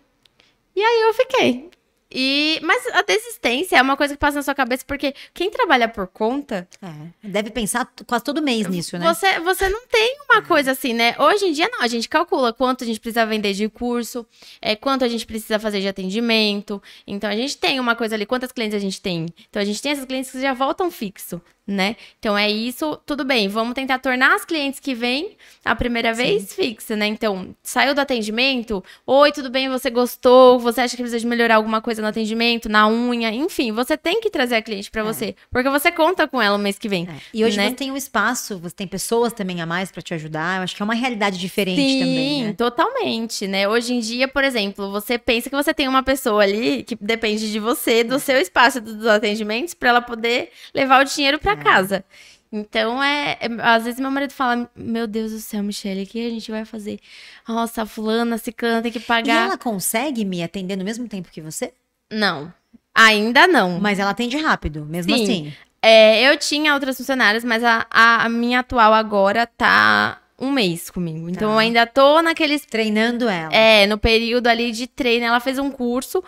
E aí eu fiquei. E, mas a desistência é uma coisa que passa na sua cabeça, porque quem trabalha por conta. É, deve pensar quase todo mês nisso, né? Você, você não tem uma coisa assim, né? Hoje em dia, não. A gente calcula quanto a gente precisa vender de curso, é, quanto a gente precisa fazer de atendimento. Então, a gente tem uma coisa ali, quantas clientes a gente tem. Então, a gente tem essas clientes que já voltam fixo né? Então é isso, tudo bem, vamos tentar tornar as clientes que vêm a primeira Sim. vez fixa, né? Então, saiu do atendimento, oi, tudo bem, você gostou, você acha que precisa de melhorar alguma coisa no atendimento, na unha, enfim, você tem que trazer a cliente para é. você, porque você conta com ela o mês que vem. É. E hoje né? você tem um espaço, você tem pessoas também a mais para te ajudar, eu acho que é uma realidade diferente Sim, também, Sim, né? totalmente, né? Hoje em dia, por exemplo, você pensa que você tem uma pessoa ali que depende de você, do é. seu espaço dos atendimentos para ela poder levar o dinheiro para Uhum. casa. Então, é, é, às vezes meu marido fala: Meu Deus do céu, Michelle, o que a gente vai fazer? Nossa, fulana, ciclana, tem que pagar. E ela consegue me atender no mesmo tempo que você? Não. Ainda não. Mas ela atende rápido, mesmo Sim. assim. É, eu tinha outras funcionárias, mas a, a, minha atual agora tá um mês comigo. Então tá. eu ainda tô naqueles. Treinando ela. É, no período ali de treino. Ela fez um curso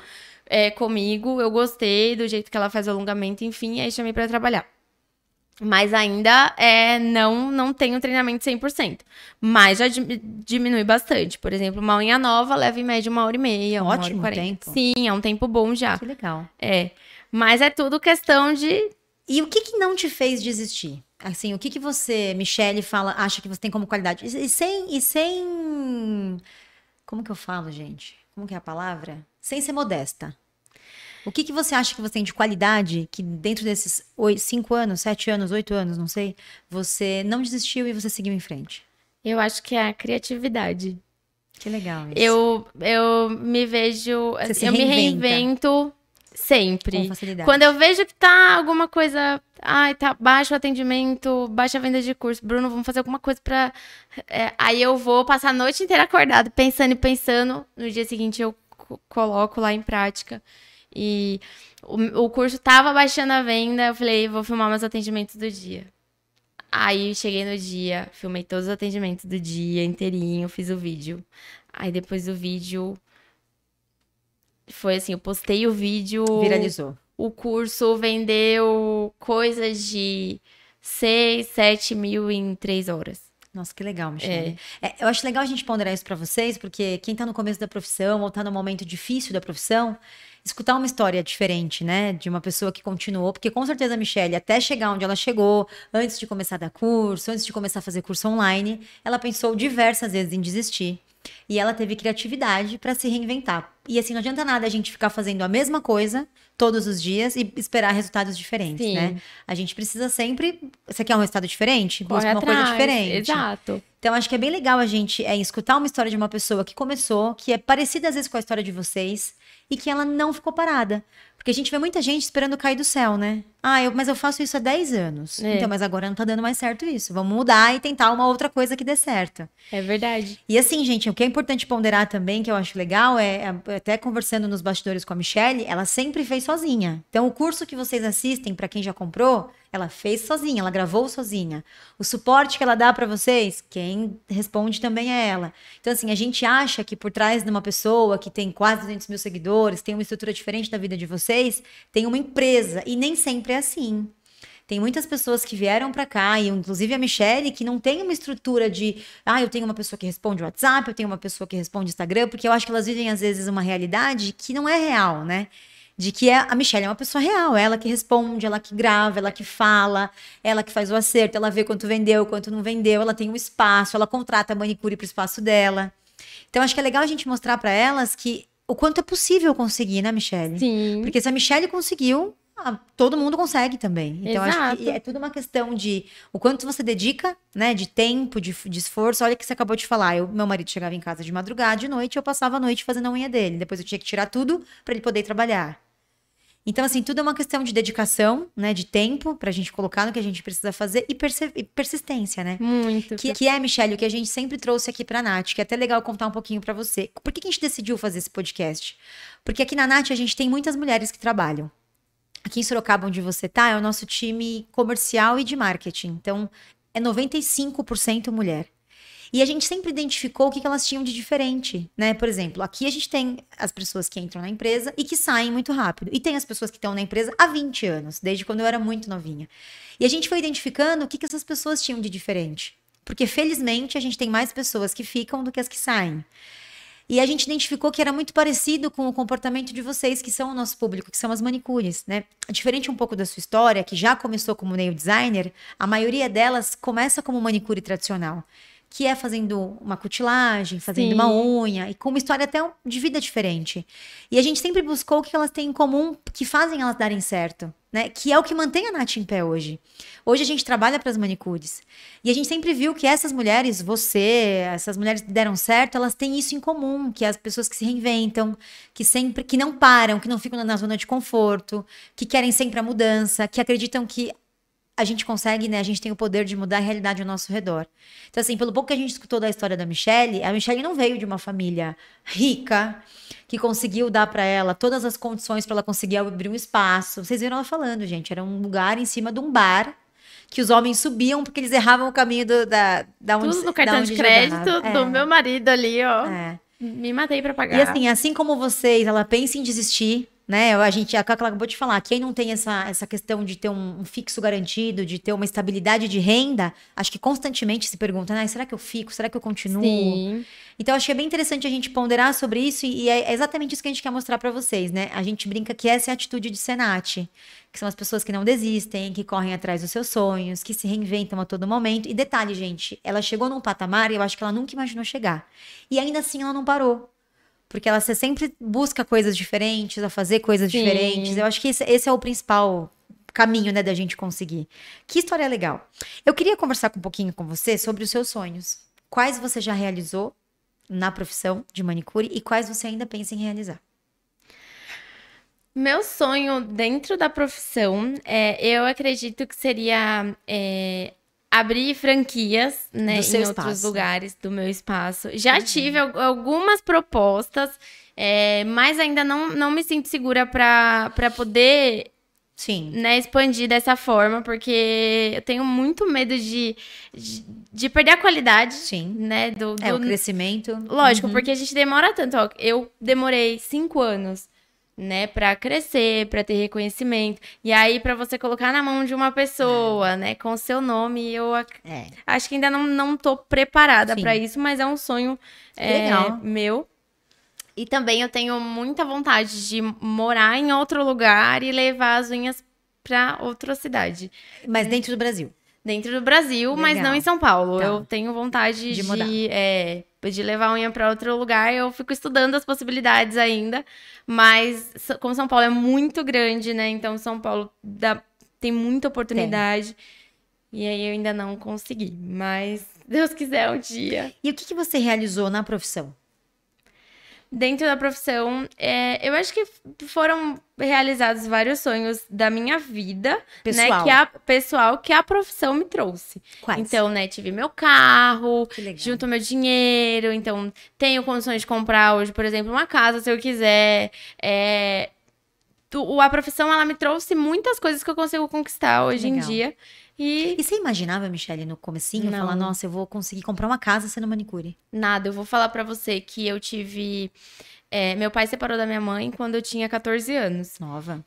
é, comigo, eu gostei do jeito que ela faz o alongamento, enfim, aí chamei para trabalhar. Mas ainda é, não não tenho treinamento 100%. Mas já di, diminui bastante. Por exemplo, uma unha nova leva em média uma hora e meia. Um ótimo, 40. Tempo. Sim, é um tempo bom já. Que legal. É. Mas é tudo questão de. E o que, que não te fez desistir? Assim, o que, que você, Michelle, fala, acha que você tem como qualidade? e sem. E sem. Como que eu falo, gente? Como que é a palavra? Sem ser modesta. O que, que você acha que você tem de qualidade que dentro desses cinco anos, sete anos, oito anos, não sei, você não desistiu e você seguiu em frente? Eu acho que é a criatividade. Que legal isso. Eu, eu me vejo. eu me reinvento sempre. Com facilidade. Quando eu vejo que tá alguma coisa. Ai, tá baixo o atendimento, baixa a venda de curso. Bruno, vamos fazer alguma coisa pra. É, aí eu vou passar a noite inteira acordado, pensando e pensando. No dia seguinte eu coloco lá em prática. E o, o curso tava baixando a venda, eu falei, vou filmar meus atendimentos do dia. Aí cheguei no dia, filmei todos os atendimentos do dia inteirinho, fiz o vídeo. Aí depois o vídeo foi assim, eu postei o vídeo, viralizou. O curso vendeu coisas de 6, 7 mil em 3 horas. Nossa, que legal, Michelle. É. É, eu acho legal a gente ponderar isso para vocês, porque quem tá no começo da profissão ou tá no momento difícil da profissão, escutar uma história diferente, né? De uma pessoa que continuou, porque com certeza a Michelle, até chegar onde ela chegou, antes de começar a dar curso, antes de começar a fazer curso online, ela pensou diversas vezes em desistir. E ela teve criatividade para se reinventar. E assim, não adianta nada a gente ficar fazendo a mesma coisa todos os dias e esperar resultados diferentes, né? Sim. né? A gente precisa sempre. Você quer um resultado diferente? Corre Busca uma atrás. coisa diferente. Exato. Então, acho que é bem legal a gente é, escutar uma história de uma pessoa que começou, que é parecida às vezes com a história de vocês, e que ela não ficou parada. Porque a gente vê muita gente esperando cair do céu, né? Ah, eu, mas eu faço isso há 10 anos. É. Então, mas agora não tá dando mais certo isso. Vamos mudar e tentar uma outra coisa que dê certo. É verdade. E assim, gente, o que é importante ponderar também, que eu acho legal, é, é até conversando nos bastidores com a Michelle, ela sempre fez sozinha. Então, o curso que vocês assistem, para quem já comprou, ela fez sozinha, ela gravou sozinha. O suporte que ela dá para vocês, quem responde também é ela. Então, assim, a gente acha que por trás de uma pessoa que tem quase 200 mil seguidores, tem uma estrutura diferente da vida de vocês, vocês tem uma empresa e nem sempre é assim. Tem muitas pessoas que vieram para cá, e inclusive a Michelle, que não tem uma estrutura de, ah, eu tenho uma pessoa que responde WhatsApp, eu tenho uma pessoa que responde Instagram, porque eu acho que elas vivem às vezes uma realidade que não é real, né? De que é, a Michelle é uma pessoa real, ela que responde, ela que grava, ela que fala, ela que faz o acerto, ela vê quanto vendeu, quanto não vendeu, ela tem um espaço, ela contrata a manicure para o espaço dela. Então acho que é legal a gente mostrar para elas que o quanto é possível conseguir, né, Michelle? Sim. Porque se a Michelle conseguiu, todo mundo consegue também. Então, Exato. acho que é tudo uma questão de o quanto você dedica, né? De tempo, de, de esforço. Olha o que você acabou de falar. Eu, meu marido chegava em casa de madrugada, de noite, eu passava a noite fazendo a unha dele. Depois eu tinha que tirar tudo para ele poder trabalhar. Então, assim, tudo é uma questão de dedicação, né? De tempo pra gente colocar no que a gente precisa fazer e, e persistência, né? Muito. Que, que é, Michelle, o que a gente sempre trouxe aqui pra Nath, que é até legal contar um pouquinho pra você. Por que, que a gente decidiu fazer esse podcast? Porque aqui na Nath a gente tem muitas mulheres que trabalham. Aqui em Sorocaba, onde você tá, é o nosso time comercial e de marketing. Então, é 95% mulher. E a gente sempre identificou o que, que elas tinham de diferente, né? Por exemplo, aqui a gente tem as pessoas que entram na empresa e que saem muito rápido. E tem as pessoas que estão na empresa há 20 anos, desde quando eu era muito novinha. E a gente foi identificando o que, que essas pessoas tinham de diferente. Porque, felizmente, a gente tem mais pessoas que ficam do que as que saem. E a gente identificou que era muito parecido com o comportamento de vocês, que são o nosso público, que são as manicures, né? Diferente um pouco da sua história, que já começou como nail designer, a maioria delas começa como manicure tradicional que é fazendo uma cutilagem, fazendo Sim. uma unha, e com uma história até de vida diferente. E a gente sempre buscou o que elas têm em comum, que fazem elas darem certo, né? Que é o que mantém a Nath em pé hoje. Hoje a gente trabalha para as manicures. E a gente sempre viu que essas mulheres, você, essas mulheres que deram certo, elas têm isso em comum, que é as pessoas que se reinventam, que sempre, que não param, que não ficam na zona de conforto, que querem sempre a mudança, que acreditam que a gente consegue, né? A gente tem o poder de mudar a realidade ao nosso redor. Então, assim, pelo pouco que a gente escutou da história da Michelle, a Michelle não veio de uma família rica que conseguiu dar para ela todas as condições para ela conseguir abrir um espaço. Vocês viram ela falando, gente, era um lugar em cima de um bar que os homens subiam porque eles erravam o caminho do, da, da onde Tudo no cartão de crédito do é. meu marido ali, ó. É. Me matei para pagar. E assim, assim como vocês, ela pensa em desistir, né? A gente, a Cacla acabou de falar, quem não tem essa, essa questão de ter um, um, fixo garantido, de ter uma estabilidade de renda, acho que constantemente se pergunta, né? Será que eu fico? Será que eu continuo? Sim. Então, acho que é bem interessante a gente ponderar sobre isso e, e é exatamente isso que a gente quer mostrar para vocês, né? A gente brinca que essa é a atitude de Senat, que são as pessoas que não desistem, que correm atrás dos seus sonhos, que se reinventam a todo momento. E detalhe, gente, ela chegou num patamar e eu acho que ela nunca imaginou chegar. E ainda assim ela não parou. Porque ela sempre busca coisas diferentes, a fazer coisas Sim. diferentes. Eu acho que esse, esse é o principal caminho, né, da gente conseguir. Que história legal. Eu queria conversar um pouquinho com você sobre os seus sonhos. Quais você já realizou na profissão de manicure e quais você ainda pensa em realizar? Meu sonho dentro da profissão, é, eu acredito que seria é, abrir franquias, né, em outros lugares do meu espaço. Já uhum. tive algumas propostas, é, mas ainda não, não me sinto segura para poder Sim. Né, expandir dessa forma, porque eu tenho muito medo de, de, de perder a qualidade. Sim. Né, do, do... É, o crescimento. Lógico, uhum. porque a gente demora tanto. Ó, eu demorei cinco anos né, para crescer, para ter reconhecimento. E aí para você colocar na mão de uma pessoa, é. né, com seu nome, eu ac... é. acho que ainda não não tô preparada para isso, mas é um sonho é, meu. E também eu tenho muita vontade de morar em outro lugar e levar as unhas para outra cidade. Mas dentro do Brasil dentro do Brasil, Legal. mas não em São Paulo. Tá. Eu tenho vontade de, de, é, de levar a unha para outro lugar. Eu fico estudando as possibilidades ainda, mas como São Paulo é muito grande, né? Então São Paulo dá, tem muita oportunidade. Tem. E aí eu ainda não consegui, mas Deus quiser um dia. E o que, que você realizou na profissão? dentro da profissão, é, eu acho que foram realizados vários sonhos da minha vida, pessoal. né, que a pessoal que a profissão me trouxe. Quase. Então, né, tive meu carro, junto meu dinheiro, então tenho condições de comprar hoje, por exemplo, uma casa se eu quiser. É, tu, a profissão ela me trouxe muitas coisas que eu consigo conquistar hoje em dia. E... e você imaginava, Michelle, no comecinho, Não. falar, nossa, eu vou conseguir comprar uma casa sendo manicure? Nada, eu vou falar para você que eu tive... É, meu pai separou da minha mãe quando eu tinha 14 anos. Nova.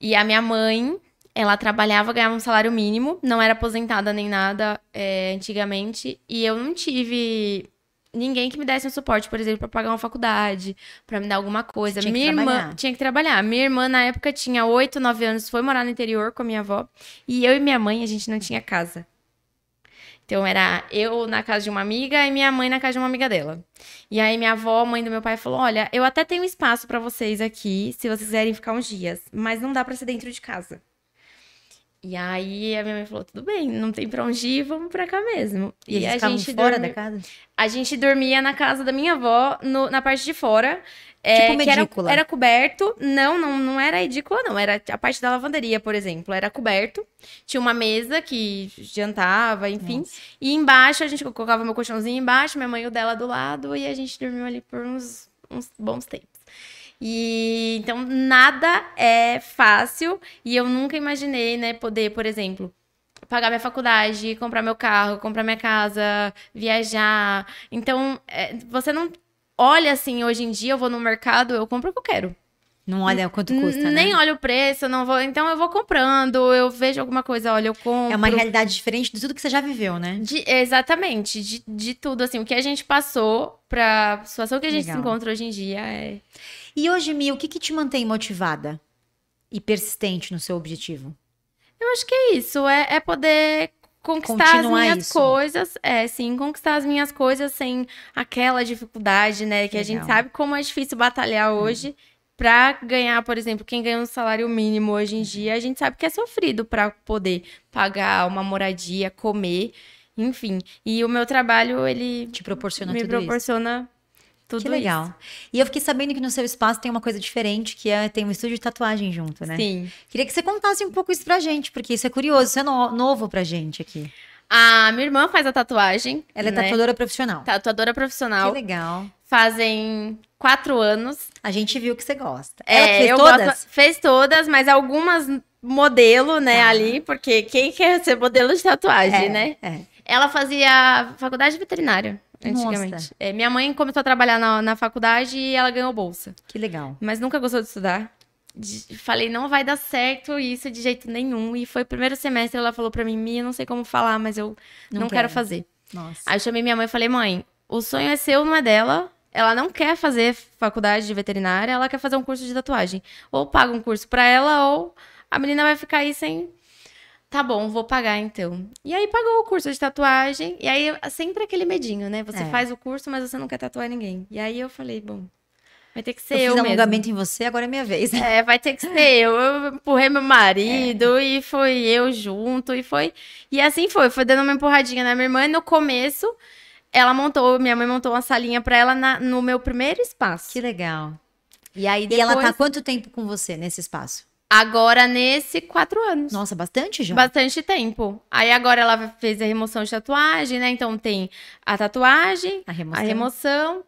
E a minha mãe, ela trabalhava, ganhava um salário mínimo, não era aposentada nem nada é, antigamente. E eu não tive ninguém que me desse um suporte, por exemplo, para pagar uma faculdade, para me dar alguma coisa. tinha minha que irmã trabalhar. tinha que trabalhar. Minha irmã na época tinha 8, 9 anos, foi morar no interior com a minha avó, e eu e minha mãe a gente não tinha casa. Então era eu na casa de uma amiga e minha mãe na casa de uma amiga dela. E aí minha avó, mãe do meu pai, falou: "Olha, eu até tenho espaço para vocês aqui, se vocês quiserem ficar uns dias, mas não dá para ser dentro de casa". E aí a minha mãe falou: tudo bem, não tem pra onde ir, vamos pra cá mesmo. E, e a gente fora dormi... da casa? A gente dormia na casa da minha avó, no, na parte de fora. É, tipo medícula. Era, era, coberto. Não, não, não era edícula, não. Era a parte da lavanderia, por exemplo. Era coberto. Tinha uma mesa que jantava, enfim. Nossa. E embaixo, a gente colocava meu colchãozinho embaixo, minha mãe o dela do lado. E a gente dormiu ali por uns, uns bons tempos. E então nada é fácil e eu nunca imaginei, né, poder, por exemplo, pagar minha faculdade, comprar meu carro, comprar minha casa, viajar. Então, é, você não olha assim, hoje em dia eu vou no mercado, eu compro o que eu quero. Não olha quanto custa, né? Nem olha o preço, não vou. Então eu vou comprando, eu vejo alguma coisa, olha, eu compro. É uma realidade diferente de tudo que você já viveu, né? De, exatamente, de, de tudo, assim, o que a gente passou pra situação que a gente Legal. se encontra hoje em dia é. E hoje, Mi, o que, que te mantém motivada e persistente no seu objetivo? Eu acho que é isso, é, é poder conquistar Continuar as minhas isso. coisas, é sim, conquistar as minhas coisas sem aquela dificuldade, né, que Legal. a gente sabe como é difícil batalhar hum. hoje. Hum. Pra ganhar, por exemplo, quem ganha um salário mínimo hoje em uhum. dia, a gente sabe que é sofrido para poder pagar uma moradia, comer, enfim. E o meu trabalho, ele. Te proporciona me tudo proporciona isso tudo que legal. Isso. E eu fiquei sabendo que no seu espaço tem uma coisa diferente, que é tem um estúdio de tatuagem junto, né? Sim. Queria que você contasse um pouco isso pra gente, porque isso é curioso, isso é no, novo pra gente aqui. A minha irmã faz a tatuagem. Ela é né? tatuadora profissional. Tatuadora profissional. Que legal. Fazem quatro anos. A gente viu que você gosta. É, Ela é, fez todas? Gosto, fez todas, mas algumas modelo, né, ah. ali, porque quem quer ser modelo de tatuagem, é, né? É. Ela fazia faculdade veterinária. Antigamente. É, minha mãe começou a trabalhar na, na faculdade e ela ganhou bolsa. Que legal. Mas nunca gostou de estudar. De, falei, não vai dar certo isso de jeito nenhum. E foi o primeiro semestre, ela falou pra mim, Mia, não sei como falar, mas eu não, não quero. quero. fazer. Nossa. Aí eu chamei minha mãe e falei, mãe, o sonho é seu, não é dela. Ela não quer fazer faculdade de veterinária, ela quer fazer um curso de tatuagem. Ou paga um curso pra ela, ou a menina vai ficar aí sem Tá bom, vou pagar então. E aí pagou o curso de tatuagem. E aí sempre aquele medinho, né? Você é. faz o curso, mas você não quer tatuar ninguém. E aí eu falei, bom, vai ter que ser eu. Eu fiz um alongamento em você, agora é minha vez. É, vai ter que ser eu. Eu empurrei meu marido é. e foi eu junto. E foi. E assim foi, foi dando uma empurradinha na minha irmã. E no começo, ela montou, minha mãe montou uma salinha pra ela na, no meu primeiro espaço. Que legal. E aí depois... E ela tá quanto tempo com você nesse espaço? Agora, nesse, quatro anos. Nossa, bastante já? Bastante tempo. Aí agora ela fez a remoção de tatuagem, né? Então tem a tatuagem, a remoção. A remoção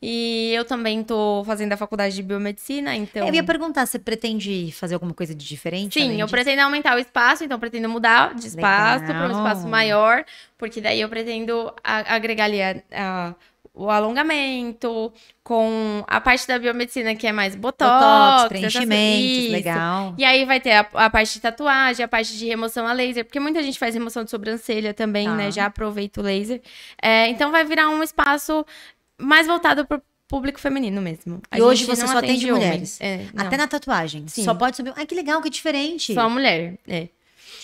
e eu também tô fazendo a faculdade de biomedicina, então. É, eu ia perguntar, você pretende fazer alguma coisa de diferente? Sim, eu disso? pretendo aumentar o espaço, então pretendo mudar de espaço para um espaço maior, porque daí eu pretendo agregar ali a, a o alongamento, com a parte da biomedicina que é mais botox, botox preenchimentos, legal. E aí vai ter a, a, parte de tatuagem, a parte de remoção a laser, porque muita gente faz remoção de sobrancelha também, né? Tá. Já aproveita o laser. É, então vai virar um espaço mais voltado para público feminino mesmo. A e hoje você só atende, atende mulheres. É, Até na tatuagem. Sim. Só pode subir. Ai, que legal, que diferente. Só mulher. É.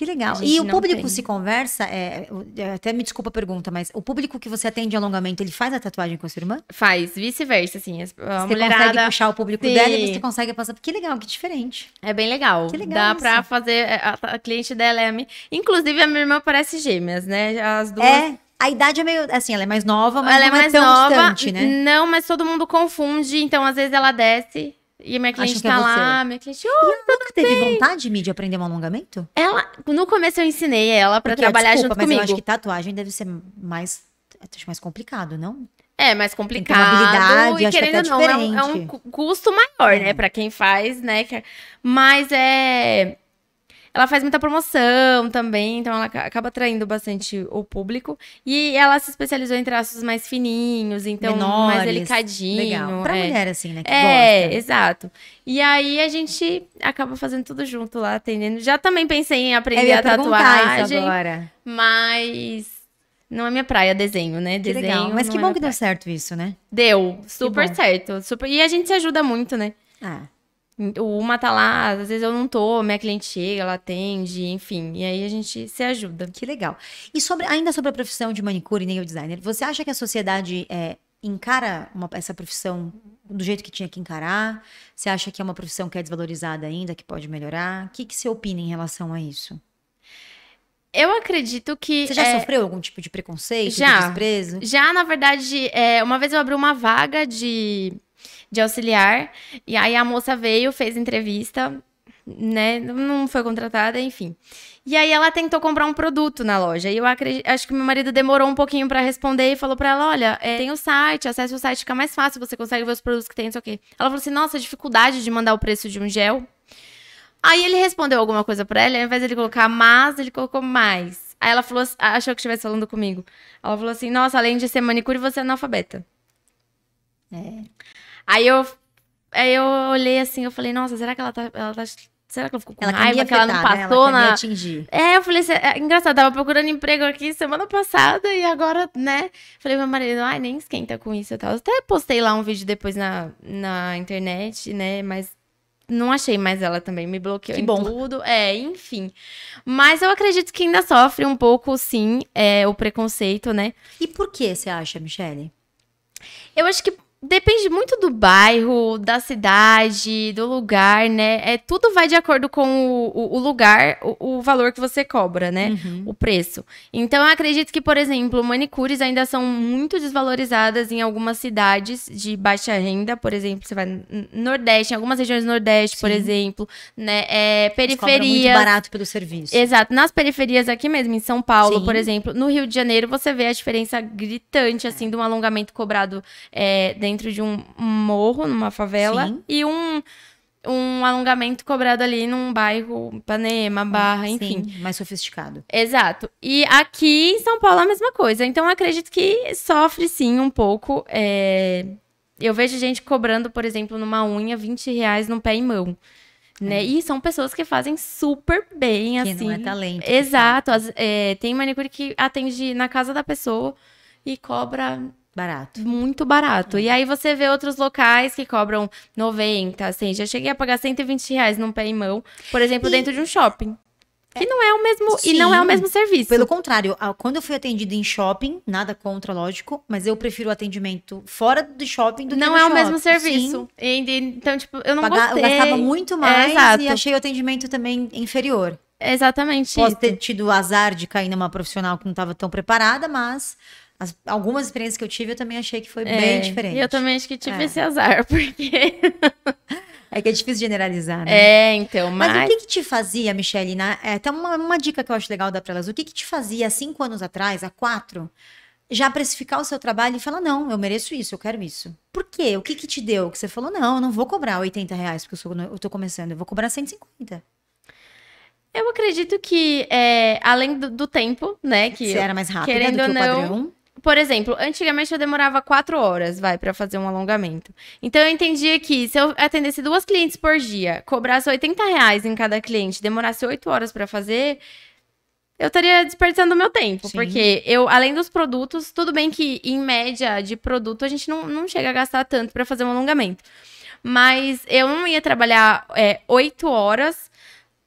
Que legal. E o público tem. se conversa, é, é até me desculpa a pergunta, mas o público que você atende alongamento, ele faz a tatuagem com a sua irmã? Faz, vice-versa, assim. A você mulherada... consegue puxar o público Sim. dela e você consegue passar. Que legal, que diferente. É bem legal. Que legal. Dá isso. pra fazer. É, a, a, cliente dela é a minha. Inclusive, a minha irmã parece gêmeas, né? As duas. É. A idade é meio assim, ela é mais nova, mas ela é não é, mais é tão nova, distante, né? Não, mas todo mundo confunde, então às vezes ela desce e a minha cliente Acho tá é lá, minha cliente. Oh, e ela nunca teve vontade, Mid, de aprender um alongamento? Ela, no começo eu ensinei ela para é trabalhar desculpa, junto mas comigo. Mas eu acho que tatuagem deve ser mais, acho mais complicado, não? É, mais complicado. Tem que e querendo que ou não, é um, é um, custo maior, né, é. né? Pra quem faz, né? É, mas é ela faz muita promoção também, então ela acaba atraindo bastante o público. E ela se especializou em traços mais fininhos, então Menores, mais delicadinho. Legal. Pra é. mulher, assim, né? é, gosta. exato. E aí a gente acaba fazendo tudo junto lá, atendendo. Já também pensei em aprender a tatuagem. agora. Mas não é minha praia desenho, né? Desenho. legal. Mas que é bom que deu certo isso, né? Deu, super certo, super. E a gente se ajuda muito, né? Ah. Uma tá lá, às vezes eu não tô, minha cliente chega, ela atende, enfim. E aí a gente se ajuda. Que legal. E sobre, ainda sobre a profissão de manicure e nail designer, você acha que a sociedade é, encara uma, essa profissão do jeito que tinha que encarar? Você acha que é uma profissão que é desvalorizada ainda, que pode melhorar? O que, que você opina em relação a isso? Eu acredito que. Você já é, sofreu algum tipo de preconceito? Já. De desprezo? Já, na verdade, é, uma vez eu abri uma vaga de de auxiliar. E aí a moça veio, fez entrevista, né? Não foi contratada, enfim. E aí ela tentou comprar um produto na loja. E eu acredito, acho que meu marido demorou um pouquinho para responder e falou para ela: olha, é, tem o site, acesse o site, fica mais fácil, você consegue ver os produtos que tem, não sei o quê. Ela falou assim: nossa, dificuldade de mandar o preço de um gel. Aí ele respondeu alguma coisa pra ela, ao invés de ele colocar mas, ele colocou mais. Aí ela falou, ah, achou que estivesse falando comigo. Ela falou assim: nossa, além de ser manicure, você é analfabeta. É. Aí eu, aí eu olhei assim, eu falei, nossa, será que ela tá. Ela tá será que ela ficou com ela raiva que ela não passou né? ela na. Atingir. É, eu falei, é engraçado, tava procurando emprego aqui semana passada e agora, né? Falei, meu marido, ai, nem esquenta com isso e tal. até postei lá um vídeo depois na, na internet, né? Mas não achei mais ela também, me bloqueou que em bom. tudo. É, enfim. Mas eu acredito que ainda sofre um pouco, sim, é, o preconceito, né? E por que você acha, Michelle? Eu acho que Depende muito do bairro, da cidade, do lugar, né? É, tudo vai de acordo com o, o, o lugar, o, o, valor que você cobra, né? Uhum. O preço. Então, eu acredito que, por exemplo, manicures ainda são muito desvalorizadas em algumas cidades de baixa renda, por exemplo, você vai no Nordeste, em algumas regiões do Nordeste, Sim. por exemplo, né? É, periferias. muito barato pelo serviço. Exato. Nas periferias aqui mesmo, em São Paulo, Sim. por exemplo, no Rio de Janeiro, você vê a diferença gritante, assim, é. de um alongamento cobrado é, dentro dentro de um, morro, numa favela, Sim. e um um alongamento cobrado ali num bairro, Ipanema, Barra, Sim, enfim. mais sofisticado. Exato. E aqui em São Paulo é a mesma coisa. Então acredito que sofre sim um pouco. É... Eu vejo gente cobrando, por exemplo, numa unha 20 reais num pé e mão. É. Né? E são pessoas que fazem super bem, que assim. Que não é assim. talento. Exato. As, é, tem manicure que atende na casa da pessoa e cobra Barato. Muito barato. É. E aí você vê outros locais que cobram 90, assim. Já cheguei a pagar 120 reais num pé em mão, por exemplo, e... dentro de um shopping. Que não é o mesmo. Sim, e não é o mesmo serviço. Pelo contrário, quando eu fui atendida em shopping, nada contra, lógico, mas eu prefiro o atendimento fora do shopping do não que Não é shopping. o mesmo serviço. E, então, tipo, eu não Pagar, gostei. Eu gastava muito é, mais é, e achei o atendimento também inferior. exatamente. Posso isso. ter tido o azar de cair numa profissional que não estava tão preparada, mas as, algumas experiências que eu tive, eu também achei que foi é, bem diferente. E eu também acho que tive é. esse azar, porque. é que é difícil generalizar, né? É, então, mas. Mas o que, que te fazia, Michelle? Na, é, tem uma, uma dica que eu acho legal dar para elas. O que, que te fazia há cinco anos atrás, há quatro, já precificar o seu trabalho e falar: não, eu mereço isso, eu quero isso. Por quê? O que, que te deu? Que você falou: não, eu não vou cobrar 80 reais, porque eu, sou, eu tô começando, eu vou cobrar 150. Eu acredito que, é, além do, do, tempo, né? Que Você eu, era mais rápido querendo do que o não, padrão por exemplo, antigamente eu demorava quatro horas, vai, para fazer um alongamento. Então eu entendia que se eu atendesse duas clientes por dia, cobrasse 80 reais em cada cliente, demorasse oito horas para fazer, eu estaria desperdiçando o meu tempo. Sim. Porque eu, além dos produtos, tudo bem que em média de produto a gente não, não chega a gastar tanto para fazer um alongamento. Mas eu não ia trabalhar é, oito é, horas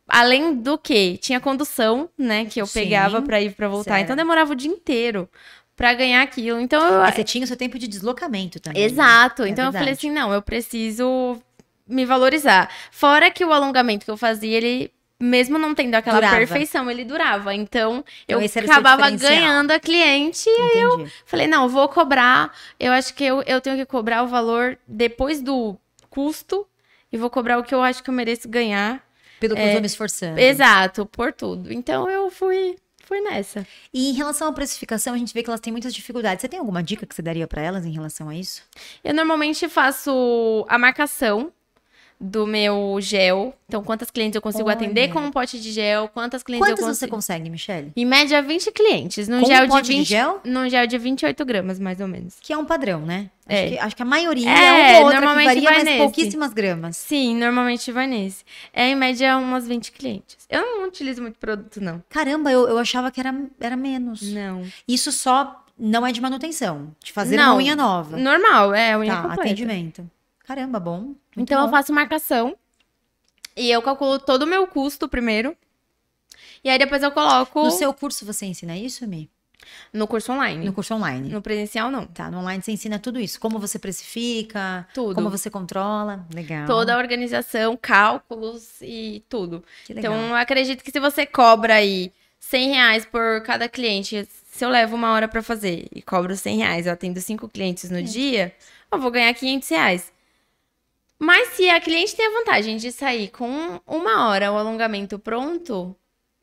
Além do que, tinha condução, né, que eu Sim, pegava para ir para voltar, então, certo. então demorava o dia inteiro para ganhar aquilo. Então eu... você tinha o seu tempo de deslocamento também. Né? Exato. Né? então eu falei assim, não, eu preciso me valorizar. Fora que o alongamento que eu fazia, ele mesmo não tendo aquela durava. perfeição, ele durava. Então, eu então, acabava ganhando a cliente Entendi. e eu falei, não, vou cobrar. Eu acho que eu, eu tenho que cobrar o valor depois do custo e vou cobrar o que eu acho que eu mereço ganhar. Pelo que é, eu tô me esforçando. Exato, por tudo. Então eu fui foi nessa. E em relação à precificação, a gente vê que elas têm muitas dificuldades. Você tem alguma dica que você daria para elas em relação a isso? Eu normalmente faço a marcação do meu gel. Então, quantas clientes eu consigo Olha. atender com um pote de gel? Quantas clientes Quantas você consegue, Michelle? Em média, 20 clientes. Num com gel um pote de, 20, de gel? Num gel de 28 gramas, mais ou menos. Que é um padrão, né? Acho, é. que, acho que a maioria é, é uma ou normalmente varia, vai mas nesse. pouquíssimas gramas. Sim, normalmente vai nesse. É, em média, umas 20 clientes. Eu não utilizo muito produto, não. Caramba, eu, eu achava que era, era menos. Não. Isso só não é de manutenção, de fazer não, uma unha nova. Normal, é unha tá, completa. atendimento. Caramba, bom. então bom. eu faço marcação e eu calculo todo o meu custo primeiro. E aí depois eu coloco. No seu curso você ensina isso, Mi? No curso online. No curso online. No presencial, não. Tá, no online você ensina tudo isso. Como você precifica, tudo. como você controla. Legal. Toda a organização, cálculos e tudo. Que então, legal. Então, eu acredito que se você cobra aí 100 reais por cada cliente, se eu levo uma hora para fazer e cobro 100 reais, eu atendo cinco clientes no é. dia, eu vou ganhar 500 reais. Mas se a cliente tem a vantagem de sair com uma hora o alongamento pronto,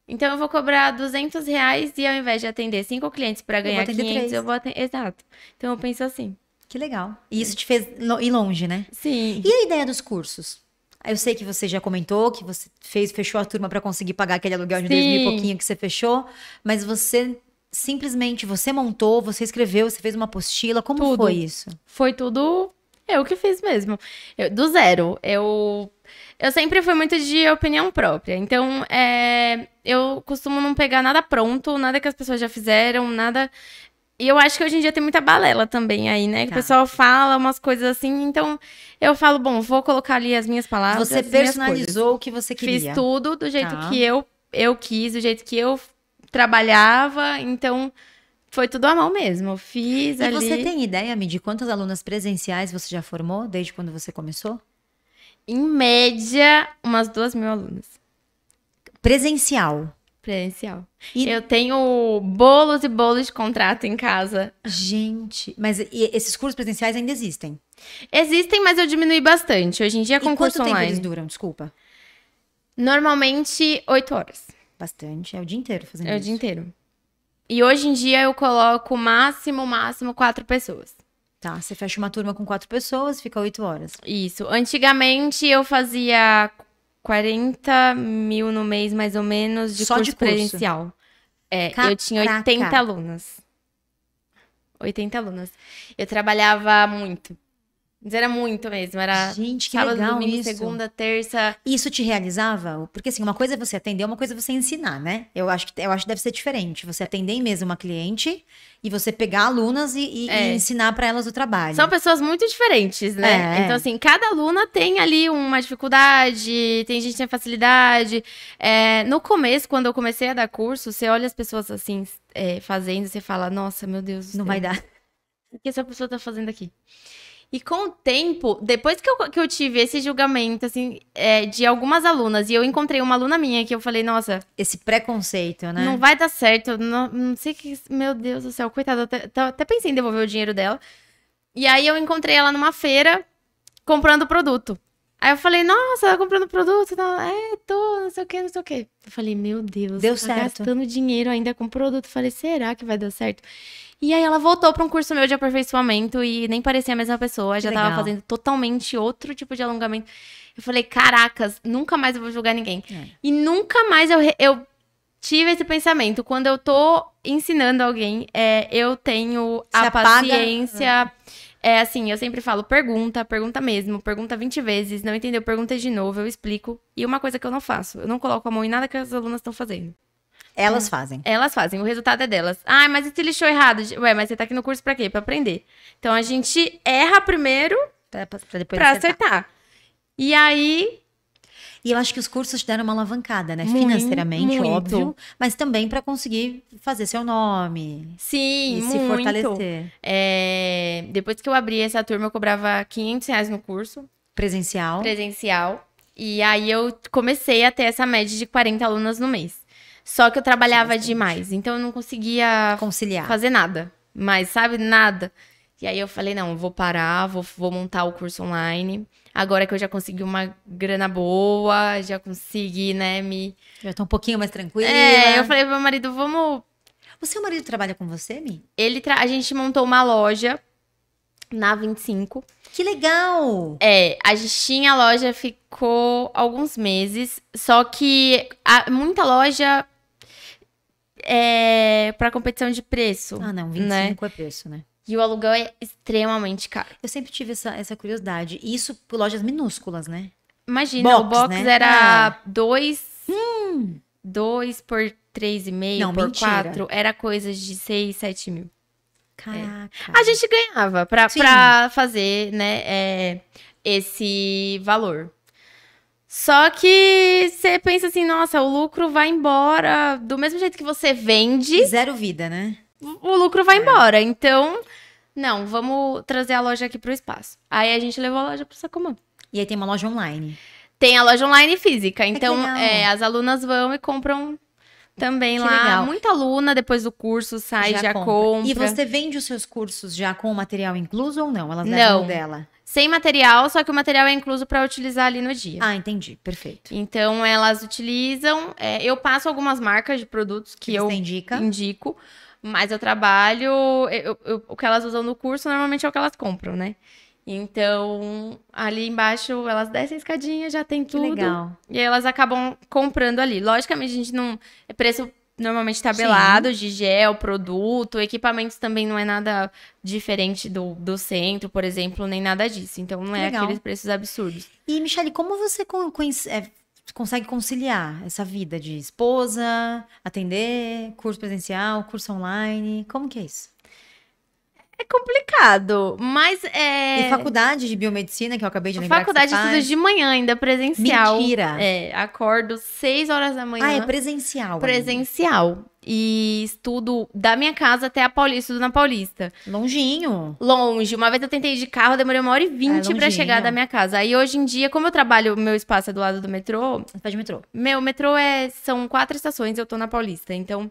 então eu vou cobrar 200 reais e ao invés de atender cinco clientes para ganhar eu 500, 3. eu vou atender... Exato. Então eu penso assim. Que legal. E isso te fez ir longe, né? Sim. E a ideia dos cursos? Eu sei que você já comentou que você fez, fechou a turma para conseguir pagar aquele aluguel de Sim. dois mil e pouquinho que você fechou, mas você simplesmente você montou, você escreveu, você fez uma apostila, como tudo. foi isso? Foi tudo eu que fiz mesmo. Eu, do zero. Eu. Eu sempre fui muito de opinião própria. Então, é, eu costumo não pegar nada pronto, nada que as pessoas já fizeram, nada. E eu acho que hoje em dia tem muita balela também aí, né? Que tá. o pessoal fala umas coisas assim. Então, eu falo, bom, vou colocar ali as minhas palavras. Você personalizou o que você queria. Fiz tudo do jeito tá. que eu, eu quis, do jeito que eu trabalhava. Então, foi tudo à mão mesmo. Eu fiz e ali. E você tem ideia, de quantas alunas presenciais você já formou desde quando você começou? Em média, umas duas mil alunas. Presencial. Presencial. E... Eu tenho bolos e bolos de contrato em casa. Gente, mas esses cursos presenciais ainda existem? Existem, mas eu diminui bastante. Hoje em dia com é concurso e quanto online. tempo eles duram, desculpa? Normalmente, oito horas. Bastante, é o dia inteiro fazendo isso. É o dia inteiro. E hoje em dia eu coloco máximo, máximo quatro pessoas. Tá, você fecha uma turma com quatro pessoas, fica oito horas. Isso. Antigamente eu fazia 40 mil no mês, mais ou menos, de Só curso, de curso. presencial. É, Caraca. eu tinha 80 alunas. 80 alunas. Eu trabalhava muito. Mas era muito mesmo, era Gente, que sábado, legal domingo, isso. segunda, terça. Isso te realizava? Porque assim, uma coisa é você atender, uma coisa é você ensinar, né? Eu acho que eu acho que deve ser diferente. Você atender mesmo uma cliente e você pegar alunas e, e, é. e ensinar para elas o trabalho. São pessoas muito diferentes, né? É. Então assim, cada aluna tem ali uma dificuldade, tem gente que tem facilidade. É, no começo, quando eu comecei a dar curso, você olha as pessoas assim é, fazendo, você fala, nossa, meu Deus, não Deus. vai dar. O que essa pessoa tá fazendo aqui? E com o tempo, depois que eu, que eu tive esse julgamento, assim, é, de algumas alunas, e eu encontrei uma aluna minha que eu falei, nossa. Esse preconceito, né? Não vai dar certo. Não, não sei que. Meu Deus do céu, coitada. Até, até pensei em devolver o dinheiro dela. E aí eu encontrei ela numa feira comprando produto. Aí eu falei, nossa, tá comprando produto? Não, tá, é, tô, não sei o que, não sei o que. Eu falei, meu Deus, deu tá certo. gastando dinheiro ainda com produto. Eu falei, será que vai dar certo? E aí ela voltou para um curso meu de aperfeiçoamento e nem parecia a mesma pessoa, que já legal. tava fazendo totalmente outro tipo de alongamento. Eu falei, caracas, nunca mais eu vou julgar ninguém. É. E nunca mais eu, eu tive esse pensamento. Quando eu tô ensinando alguém, é, eu tenho Se a apaga. paciência. É assim, eu sempre falo, pergunta, pergunta mesmo, pergunta 20 vezes, não entendeu, pergunta de novo, eu explico. E uma coisa que eu não faço, eu não coloco a mão em nada que as alunas estão fazendo. Elas é. fazem. Elas fazem, o resultado é delas. Ah, mas e se lixou errado? Ué, mas você tá aqui no curso para quê? Para aprender. Então a gente erra primeiro pra, pra depois pra acertar. acertar. E aí, e eu acho que os cursos te deram uma alavancada, né? Muito, Financeiramente, muito. óbvio, mas também para conseguir fazer seu nome. Sim, e muito. se fortalecer. É... Depois que eu abri essa turma, eu cobrava 500 reais no curso. Presencial. Presencial. E aí eu comecei a ter essa média de 40 alunas no mês. Só que eu trabalhava demais, então eu não conseguia conciliar, fazer nada. Mas sabe nada. E aí eu falei, não, vou parar, vou, vou montar o curso online. Agora que eu já consegui uma grana boa, já consegui, né, me. Já tô um pouquinho mais tranquila. É, eu falei pro meu marido, vamos. O seu marido trabalha com você, Mi? Ele tra... A gente montou uma loja na 25. Que legal! É, a gente tinha a loja, ficou alguns meses, só que a, muita loja é para competição de preço. Ah, não, 25 né? é preço, né? E o aluguel é extremamente caro. Eu sempre tive essa, essa curiosidade. Isso por lojas minúsculas, né? Imagina, box, o box né? era ah. dois. Hum. Dois por três e meio, Não, por mentira. quatro. Era coisas de seis, sete mil. Caraca. É. A gente ganhava pra, pra fazer, né, é, esse valor. Só que você pensa assim, nossa, o lucro vai embora. Do mesmo jeito que você vende. Zero vida, né? O lucro vai é. embora. Então. Não, vamos trazer a loja aqui pro espaço. Aí a gente levou a loja pro Sacomã. E aí tem uma loja online. Tem a loja online física. Então, é, as alunas vão e compram também que lá. Legal. Muita aluna depois do curso sai, já, já compra. compra. E você vende os seus cursos já com o material incluso ou não? Elas levam não. dela? Sem material, só que o material é incluso para utilizar ali no dia. Ah, entendi. Perfeito. Então, elas utilizam. É, eu passo algumas marcas de produtos que, que eu indica. indico mas eu trabalho. Eu, eu, o que elas usam no curso normalmente é o que elas compram, né? Então, ali embaixo, elas descem a escadinha, já tem tudo. Que legal. E elas acabam comprando ali. Logicamente, a gente não. É preço normalmente tabelado Sim. de gel, produto, equipamentos também não é nada diferente do, do centro, por exemplo, nem nada disso. Então não é legal. aqueles preços absurdos. E, Michele, como você conhece, é, consegue conciliar essa vida de esposa, atender, curso presencial, curso online? Como que é isso? É complicado, mas é. E faculdade de biomedicina, que eu acabei de lembrar. Faculdade estuda de manhã, ainda presencial. Mentira! É, acordo 6 horas da manhã. Ah, é presencial. Presencial. Amiga. E estudo da minha casa até a Paulista, estudo na Paulista. Longinho. Longe. Uma vez eu tentei de carro, demorei uma hora e ah, é vinte é pra chegar da minha casa. Aí hoje em dia, como eu trabalho, meu espaço é do lado do metrô. Você de metrô? Meu metrô é. São quatro estações, eu tô na Paulista. Então,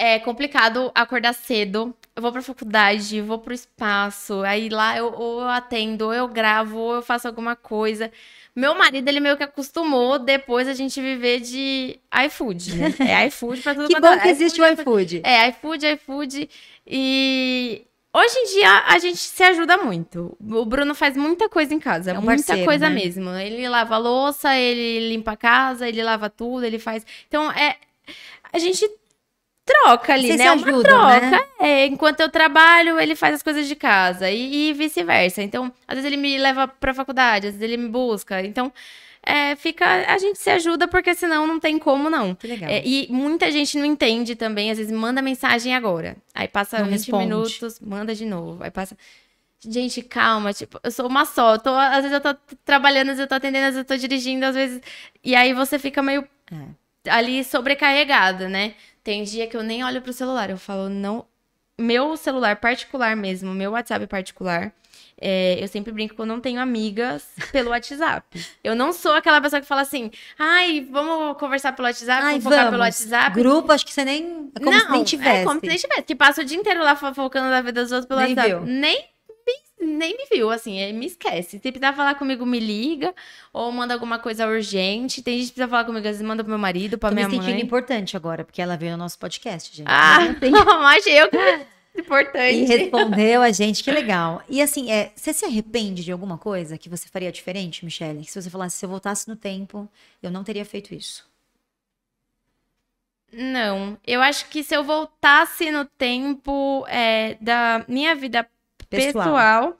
é complicado acordar cedo. Eu vou pra faculdade, vou pro espaço, aí lá eu, ou eu atendo, ou eu gravo, ou eu faço alguma coisa. Meu marido, ele meio que acostumou depois a gente viver de iFood, né? É iFood pra tudo Que é bom que existe o iFood. É, iFood, iFood. E hoje em dia a gente se ajuda muito. O Bruno faz muita coisa em casa, é um muita parceiro, coisa né? mesmo. Ele lava a louça, ele limpa a casa, ele lava tudo, ele faz. Então é. A gente troca ali, Vocês né? Ajudam, uma né? troca. Né? É, enquanto eu trabalho, ele faz as coisas de casa e, e vice-versa. Então, às vezes ele me leva pra faculdade, às vezes ele me busca. Então, é, fica a gente se ajuda porque senão não tem como não. Que legal. É, e muita gente não entende também, às vezes manda mensagem agora. Aí passa não 20 responde. minutos, manda de novo. Aí passa Gente, calma, tipo, eu sou uma só. Tô, às vezes eu tô trabalhando, às vezes eu tô atendendo, às vezes eu tô dirigindo, às vezes. E aí você fica meio é. ali sobrecarregada, né? Tem dia que eu nem olho pro celular, eu falo, não. Meu celular particular mesmo, meu WhatsApp particular. É, eu sempre brinco que eu não tenho amigas pelo WhatsApp. Eu não sou aquela pessoa que fala assim, ai, vamos conversar pelo WhatsApp, ai, vamos pelo WhatsApp. Grupo, acho que você nem. É como não, se nem tivesse. É como se nem tivesse. Que passa o dia inteiro lá fofocando da vida dos outros pelo nem WhatsApp. Viu. Nem nem me viu, assim, ele é, me esquece. Se precisar falar comigo, me liga, ou manda alguma coisa urgente. Tem gente que precisa falar comigo, às vezes manda pro meu marido, pra Tô minha me mãe. sentindo importante agora, porque ela veio no nosso podcast, gente. Ah, não, tem... eu que importante. E respondeu a gente, que legal. E assim, é, você se arrepende de alguma coisa que você faria diferente, Michelle? se você falasse, se eu voltasse no tempo, eu não teria feito isso. Não, eu acho que se eu voltasse no tempo é, da minha vida pessoal. pessoal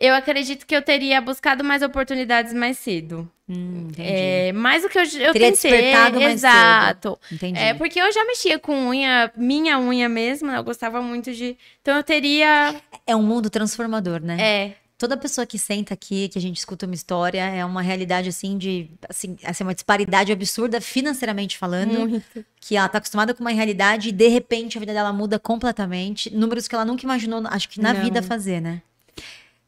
eu acredito que eu teria buscado mais oportunidades mais cedo. Hum, entendi. É, mais o que eu, eu teria tentei. Despertado mais exato. Cedo. Entendi. É porque eu já mexia com unha, minha unha mesmo, né? eu gostava muito de. Então eu teria. É um mundo transformador, né? É toda pessoa que senta aqui, que a gente escuta uma história, é uma realidade assim de assim, assim uma disparidade absurda financeiramente falando, Muito. que ela tá acostumada com uma realidade e de repente a vida dela muda completamente, números que ela nunca imaginou, acho que na Não. vida fazer, né?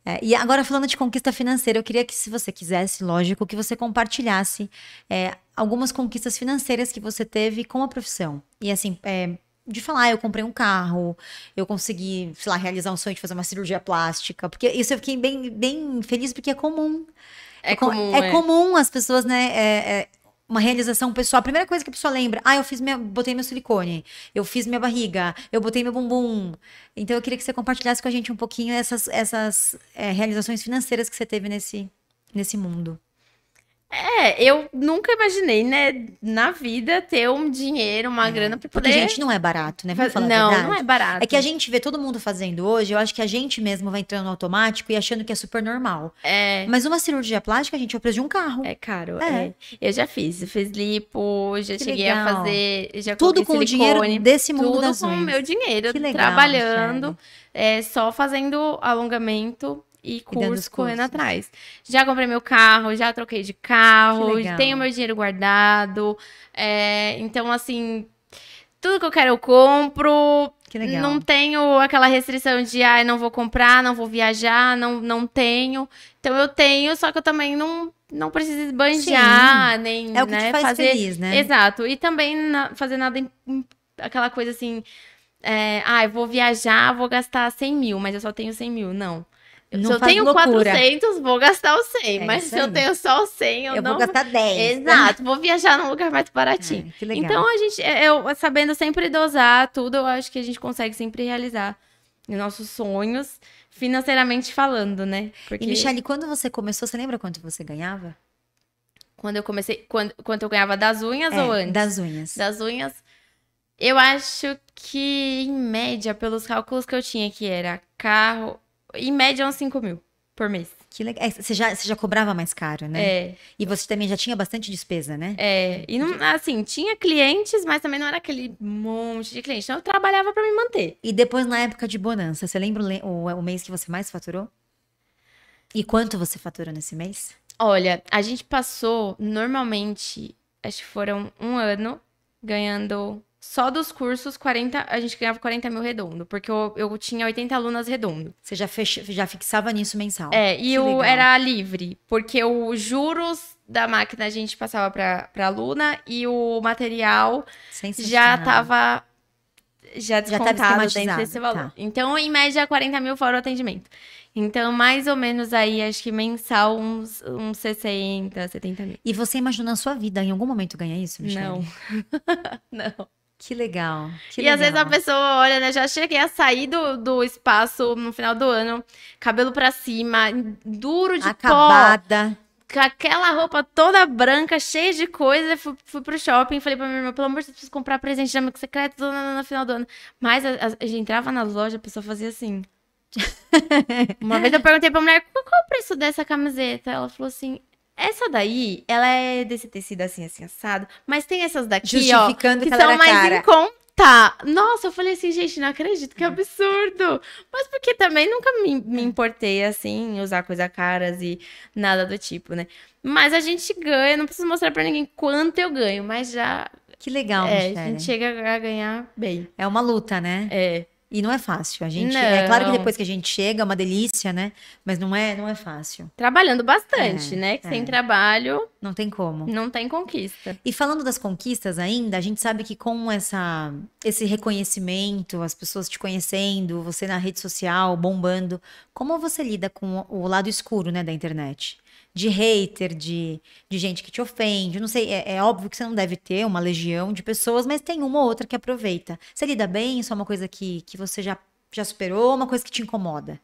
É, e agora falando de conquista financeira, eu queria que se você quisesse, lógico, que você compartilhasse é, algumas conquistas financeiras que você teve com a profissão. E assim, é, de falar, ah, eu comprei um carro, eu consegui, sei lá, realizar um sonho de fazer uma cirurgia plástica. Porque isso eu fiquei bem, bem feliz, porque é comum. É, é comum. É, é, comum as pessoas, né? É, é, uma realização pessoal. A primeira coisa que a pessoa lembra, ah, eu fiz minha, botei meu silicone, eu fiz minha barriga, eu botei meu bumbum. Então eu queria que você compartilhasse com a gente um pouquinho essas, essas é, realizações financeiras que você teve nesse, nesse mundo. É, eu nunca imaginei, né, na vida ter um dinheiro, uma é, grana pra poder. Porque, a gente, não é barato, né? Vamos falar não, não é barato. É que a gente vê todo mundo fazendo hoje, eu acho que a gente mesmo vai entrando no automático e achando que é super normal. É. Mas uma cirurgia plástica, a gente, vai o preço de um carro. É caro. É. é. Eu já fiz, eu fiz lipo, já que cheguei legal. a fazer. Já tudo com o dinheiro desse mundo tudo das Tudo com o meu dinheiro, que legal, trabalhando, é, só fazendo alongamento e cursos correndo atrás. Já comprei meu carro, já troquei de carro, tenho meu dinheiro guardado. É, então, assim, tudo que eu quero eu compro. Que legal. Não tenho aquela restrição de, ah, não vou comprar, não vou viajar, não, não tenho. Então eu tenho, só que eu também não, não preciso esbanjar, Sim. nem é o que né, faz fazer... feliz, né? Exato. E também na... fazer nada, em... aquela coisa assim, é... ah, eu vou viajar, vou gastar 100 mil, mas eu só tenho 100 mil. Não. Não se eu tenho loucura. 400, vou gastar o 100. É mas se eu tenho só o 100, eu, eu não... vou gastar 10. Né? Exato, né? vou viajar num lugar mais baratinho. legal. então, a gente, é, eu, sabendo sempre dosar tudo, eu acho que a gente consegue sempre realizar nossos sonhos, financeiramente falando, né? Porque... E, Michele, quando você começou, você lembra quanto você ganhava? Quando eu comecei, quando, quanto eu ganhava das unhas é, ou antes? Das unhas. Das unhas, eu acho que, em média, pelos cálculos que eu tinha, que era carro, em média, uns 5 mil por mês. Que legal. É, você, já, você já cobrava mais caro, né? É. E você também já tinha bastante despesa, né? É. E não, assim, tinha clientes, mas também não era aquele monte de clientes. Então eu trabalhava para me manter. E depois, na época de bonança, você lembra o, o, mês que você mais faturou? E quanto você faturou nesse mês? Olha, a gente passou normalmente, acho que foram um ano ganhando só dos cursos, 40, a gente ganhava 40 mil redondo, porque eu, eu tinha 80 alunas redondo. Você já, fech, já fixava nisso mensal. É, e eu era livre, porque os juros da máquina a gente passava para pra aluna e o material já estava já descontado já dentro desse valor. Tá. Então, em média, 40 mil fora o atendimento. Então, mais ou menos aí, acho que mensal, uns, uns 60, 70 mil. E você imaginou na sua vida, em algum momento, ganhar isso, Michelle? Não. Não. Que legal. Que e legal. às vezes a pessoa olha, né? Já cheguei a sair do, do espaço no final do ano, cabelo para cima, duro de Acabada. Pó com aquela roupa toda branca, cheia de coisa, fui, fui pro shopping, falei pra minha irmã, pelo amor de Deus, preciso comprar presente de amigo secreto no, final do ano. Mas a, a, a gente entrava na loja, a pessoa fazia assim. Uma vez eu perguntei pra mulher, qual, qual é o preço dessa camiseta? Ela falou assim, essa daí, ela é desse tecido assim, assim, assado, mas tem essas daqui, Justificando ó, que, que são mais cara. em conta. Nossa, eu falei assim, gente, não acredito, que absurdo. Mas porque também nunca me, me importei, assim, usar coisa caras e nada do tipo, né? Mas a gente ganha, não preciso mostrar para ninguém quanto eu ganho, mas já... Que legal, é, Michelle. a gente chega a ganhar bem. É uma luta, né? É. E não é fácil. A gente, é não. é claro que depois que a gente chega é uma delícia, né? Mas não é, não é fácil. Trabalhando bastante, é, né? Que é. sem trabalho não tem como. Não tem conquista. E falando das conquistas ainda, a gente sabe que com essa esse reconhecimento, as pessoas te conhecendo, você na rede social bombando, como você lida com o lado escuro, né, da internet? de hater, de, de gente que te ofende. Não sei, é, é, óbvio que você não deve ter uma legião de pessoas, mas tem uma ou outra que aproveita. Você lida bem? Isso é uma coisa que, que você já, já superou? Uma coisa que te incomoda?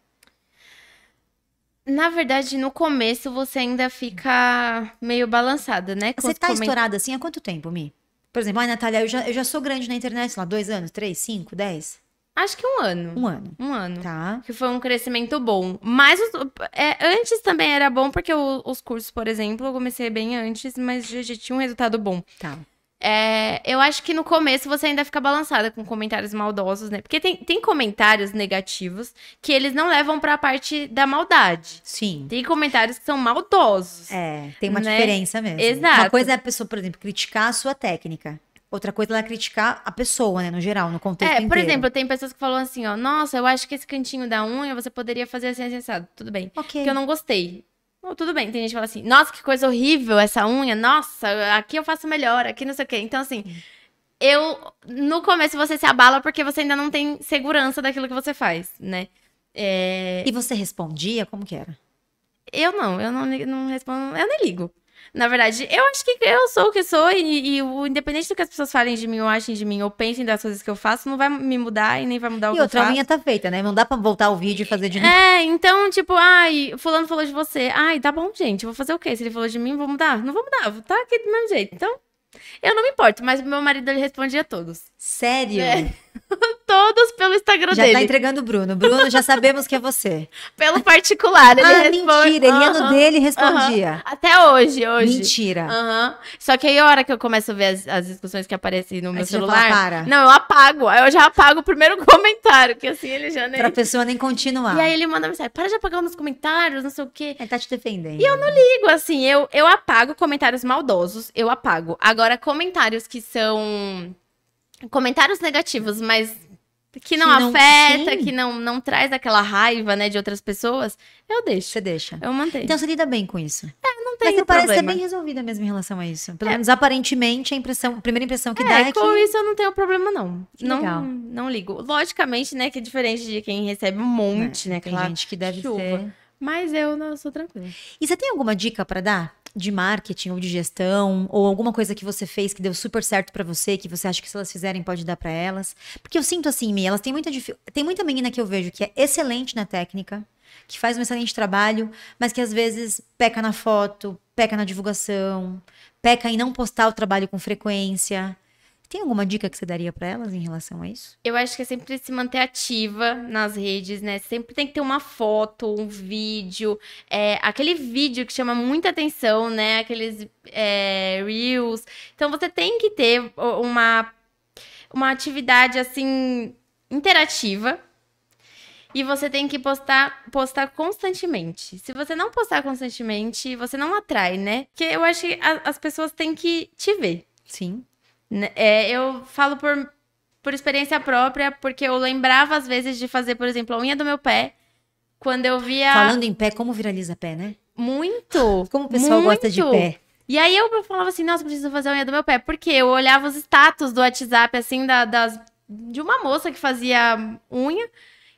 Na verdade, no começo você ainda fica meio balançada, né? você tá coment... estourada assim há quanto tempo, Mi? Por exemplo, ai, Natália, eu já, eu já sou grande na internet, sei lá, dois anos, três, cinco, dez? Acho que um ano. Um ano. Um ano. Tá. Que foi um crescimento bom. Mas os, é, antes também era bom, porque o, os cursos, por exemplo, eu comecei bem antes, mas já, já tinha um resultado bom. Tá. É, eu acho que no começo você ainda fica balançada com comentários maldosos, né? Porque tem, tem comentários negativos que eles não levam para a parte da maldade. Sim. Tem comentários que são maldosos. É, tem uma né? diferença mesmo. Exato. Uma coisa é a pessoa, por exemplo, criticar a sua técnica. Outra coisa é criticar a pessoa, né, no geral, no contexto É, por inteiro. exemplo, tem pessoas que falam assim, ó, nossa, eu acho que esse cantinho da unha você poderia fazer assim, assim, tudo bem. Ok. Que eu não gostei. tudo bem, tem gente que fala assim, nossa, que coisa horrível essa unha, nossa, aqui eu faço melhor, aqui não sei o quê. Então, assim, eu, no começo você se abala porque você ainda não tem segurança daquilo que você faz, né? É... E você respondia? Como que era? Eu não, eu não, não respondo, eu nem ligo. Na verdade, eu acho que eu sou o que sou e, e, o, independente do que as pessoas falem de mim ou achem de mim ou pensem das coisas que eu faço, não vai me mudar e nem vai mudar o e que eu faço. E outra, a minha tá feita, né? Não dá pra voltar o vídeo e fazer de novo. É, então, tipo, ai, fulano falou de você. Ai, tá bom, gente, vou fazer o quê? Se ele falou de mim, vou mudar? Não vou mudar, vou estar tá aqui do mesmo jeito. Então, eu não me importo, mas meu marido, ele respondia a todos. Sério? É. Todos pelo Instagram já tá dele. Já tá entregando o Bruno. Bruno, já sabemos que é você. Pelo particular, ele Ah, responde... mentira. Ele ia no dele e respondia. Até hoje, hoje. Mentira. Só que aí a hora que eu começo a ver as, as discussões que aparecem no meu celular. Fala, Para. Não, eu apago. Eu já apago o primeiro comentário, que assim ele já nem. Pra pessoa nem continuar. E aí ele manda mensagem: para de apagar nos comentários, não sei o quê. Ele tá te defendendo. E eu não ligo, assim. Eu, eu apago comentários maldosos, eu apago. Agora, comentários que são comentários negativos, mas que não, que não afeta, sim. que não, não traz aquela raiva, né, de outras pessoas, eu deixo. Você deixa. Eu mantenho. Então você lida bem com isso. É, não tem Mas problema. parece ser bem resolvida mesmo em relação a isso. Pelo é. menos aparentemente a impressão, a primeira impressão que é, dá é com que... com isso eu não tenho problema não. Que não, legal. não ligo. Logicamente, né, que é diferente de quem recebe um monte, é, né, tem gente que deve chuva. Ser... Mas eu não sou tranquila. E você tem alguma dica para dar de marketing ou de gestão, ou alguma coisa que você fez que deu super certo para você, que você acha que se elas fizerem pode dar para elas? Porque eu sinto assim, me elas têm muita tem muita menina que eu vejo que é excelente na técnica, que faz um excelente trabalho, mas que às vezes peca na foto, peca na divulgação, peca em não postar o trabalho com frequência. Tem alguma dica que você daria para elas em relação a isso? Eu acho que é sempre se manter ativa nas redes, né? Sempre tem que ter uma foto, um vídeo, é, aquele vídeo que chama muita atenção, né? Aqueles é, reels. Então você tem que ter uma, uma atividade assim interativa. E você tem que postar, postar constantemente. Se você não postar constantemente, você não atrai, né? Porque eu acho que a, as pessoas têm que te ver. Sim. É, eu falo por, por experiência própria, porque eu lembrava às vezes de fazer, por exemplo, a unha do meu pé, quando eu via... Falando em pé, como viraliza pé, né? Muito! Como o pessoal muito. gosta de pé. E aí eu falava assim, nossa, preciso fazer a unha do meu pé. Porque eu olhava os status do WhatsApp, assim, da, das, de uma moça que fazia unha.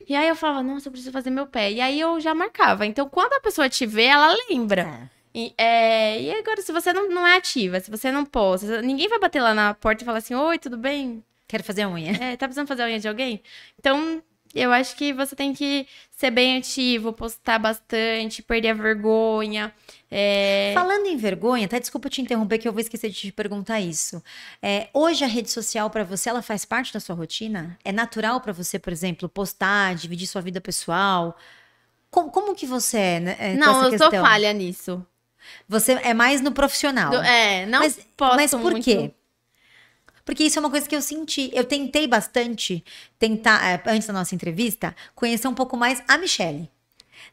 E aí eu falava, nossa, eu preciso fazer meu pé. E aí eu já marcava. Então, quando a pessoa te vê, ela lembra. É. E, é, e agora, se você não, não é ativa, se você não posta, ninguém vai bater lá na porta e falar assim: Oi, tudo bem? Quero fazer a unha. É, tá precisando fazer a unha de alguém? Então, eu acho que você tem que ser bem ativo, postar bastante, perder a vergonha. É... Falando em vergonha, tá? Desculpa te interromper que eu vou esquecer de te perguntar isso. É, hoje a rede social para você, ela faz parte da sua rotina? É natural para você, por exemplo, postar, dividir sua vida pessoal? Como, como que você é, né, é, Não, eu questão? sou falha nisso. Você é mais no profissional. Do, é, não mas, posso Mas por muito. quê? Porque isso é uma coisa que eu senti. Eu tentei bastante tentar, eh, antes da nossa entrevista, conhecer um pouco mais a Michelle.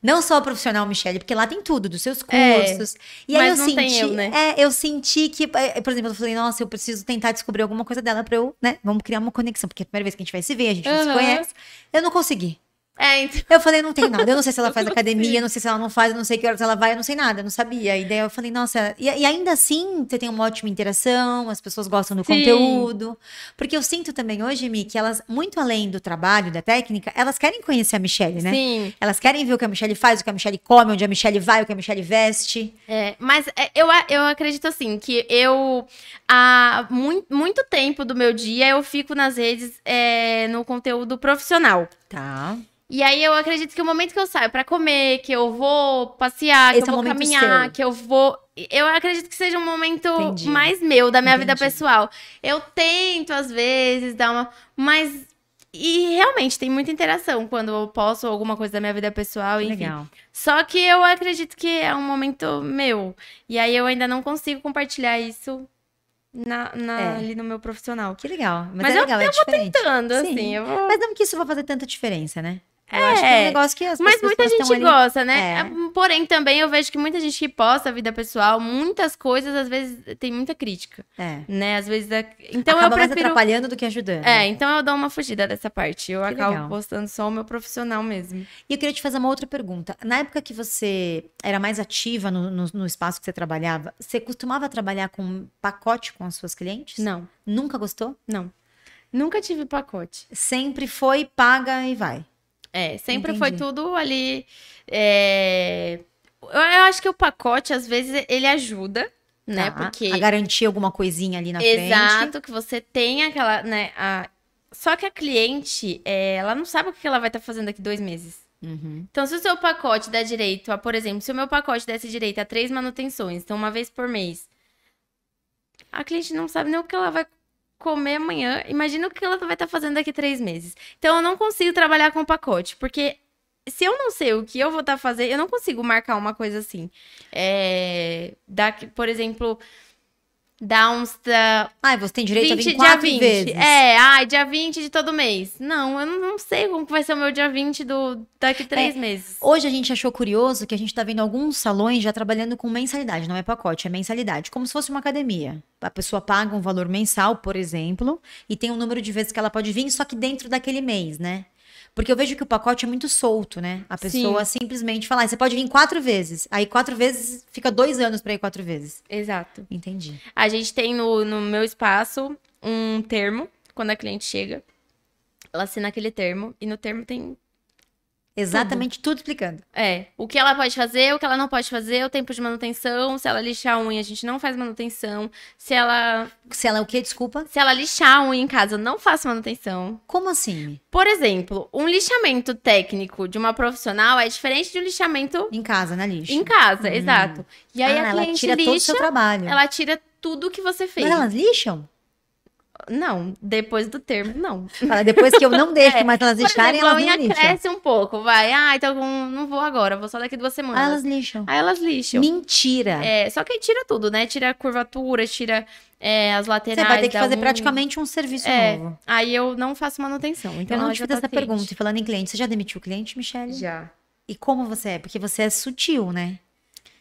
Não só a profissional Michelle, porque lá tem tudo, dos seus é, cursos. É, e aí eu senti. Eu, né? é, eu senti que, eh, eh, por exemplo, eu falei, nossa, eu preciso tentar descobrir alguma coisa dela pra eu, né? Vamos criar uma conexão. Porque é a primeira vez que a gente vai se ver, a gente uhum. não se conhece. Eu não consegui. É, então... Eu falei, não tem nada. Eu não sei se ela faz academia, não sei se ela não faz, eu não sei que horas ela vai, eu não sei nada, eu não sabia. E daí eu falei, nossa, e, e ainda assim você tem uma ótima interação, as pessoas gostam do Sim. conteúdo. Porque eu sinto também hoje, Mi, que elas, muito além do trabalho, da técnica, elas querem conhecer a Michelle, né? Sim. Elas querem ver o que a Michelle faz, o que a Michelle come, onde a Michelle vai, o que a Michelle veste. É, mas é, eu, eu acredito assim, que eu há muito, muito tempo do meu dia eu fico nas redes é, no conteúdo profissional. Tá. E aí eu acredito que o momento que eu saio para comer, que eu vou passear, Esse que eu é vou caminhar, seu. que eu vou. Eu acredito que seja um momento Entendi. mais meu, da minha Entendi. vida pessoal. Eu tento, às vezes, dar uma. Mas. E realmente tem muita interação quando eu posso alguma coisa da minha vida pessoal, enfim. Legal. Só que eu acredito que é um momento meu. E aí eu ainda não consigo compartilhar isso na, na, é. ali no meu profissional. Que legal. Mas, mas é legal, eu, é eu vou tentando, assim, Sim. assim. Eu vou... Mas não que isso vai fazer tanta diferença, né? Eu é, acho que é um é, negócio que as Mas muita gente ali... gosta, né? É. Hum, porém, também eu vejo que muita gente que posta a vida pessoal, muitas coisas, às vezes, tem muita crítica. É. Né? Às vezes. É então Acaba eu prefiro. Mais atrapalhando do que ajudando. É, né? então eu dou uma fugida dessa parte. Eu que acabo legal. postando só o meu profissional mesmo. E eu queria te fazer uma outra pergunta. Na época que você era mais ativa no, no, no espaço que você trabalhava, você costumava trabalhar com pacote com as suas clientes? Não. Nunca gostou? Não. Nunca tive pacote. Sempre foi, paga e vai. É, sempre Entendi. foi tudo ali. É... Eu acho que o pacote, às vezes, ele ajuda, né? Tá. Porque. A garantir alguma coisinha ali na Exato, frente. Exato, que você tem aquela. Né, a... Só que a cliente, é... ela não sabe o que ela vai estar tá fazendo daqui dois meses. Uhum. Então, se o seu pacote der direito a, por exemplo, se o meu pacote desse direito a três manutenções, então uma vez por mês, a cliente não sabe nem o que ela vai comer amanhã, imagina o que ela vai estar tá fazendo daqui três meses. Então eu não consigo trabalhar com pacote, porque se eu não sei o que eu vou estar tá fazendo, eu não consigo marcar uma coisa assim. É, da, por exemplo, dá uns. Da... Ai, você tem direito 20, a vir quatro dia 20. vezes. É, ai, dia 20 de todo mês. Não, eu não sei como que vai ser o meu dia 20 do, daqui é, três é, meses. Hoje a gente achou curioso que a gente tá vendo alguns salões já trabalhando com mensalidade, não é pacote, é mensalidade, como se fosse uma academia. A pessoa paga um valor mensal, por exemplo, e tem um número de vezes que ela pode vir, só que dentro daquele mês, né? Porque eu vejo que o pacote é muito solto, né? A pessoa Sim. simplesmente fala, ah, você pode vir quatro vezes. Aí quatro vezes fica dois anos para ir quatro vezes. Exato. Entendi. A gente tem no, no meu espaço um termo, quando a cliente chega, ela assina aquele termo, e no termo tem Exatamente tudo. tudo. explicando. É. O que ela pode fazer, o que ela não pode fazer, o tempo de manutenção. Se ela lixar a unha, a gente não faz manutenção. Se ela. Se ela é o quê? Desculpa? Se ela lixar a unha em casa, eu não faço manutenção. Como assim? Por exemplo, um lixamento técnico de uma profissional é diferente de um lixamento. Em casa, na lixa. Em casa, hum. exato. E aí ah, a cliente ela tira lixa, todo o seu trabalho. Ela tira tudo que você fez. Mas elas lixam? Não, depois do termo, não. Fala, depois que eu não deixo é, mais elas lixarem, exemplo, elas não lixam. cresce um pouco, vai. Ah, então não vou agora, vou só daqui duas semanas. Aí elas lixam. Aí elas lixam. Mentira. É, só que tira tudo, né? Tira a curvatura, tira é, as laterais. Você vai ter que fazer um... praticamente um serviço é, novo. Aí eu não faço manutenção. Então eu não te fiz tá essa pergunta. E falando em cliente, você já demitiu o cliente, Michelle? Já. E como você é? Porque você é sutil, né?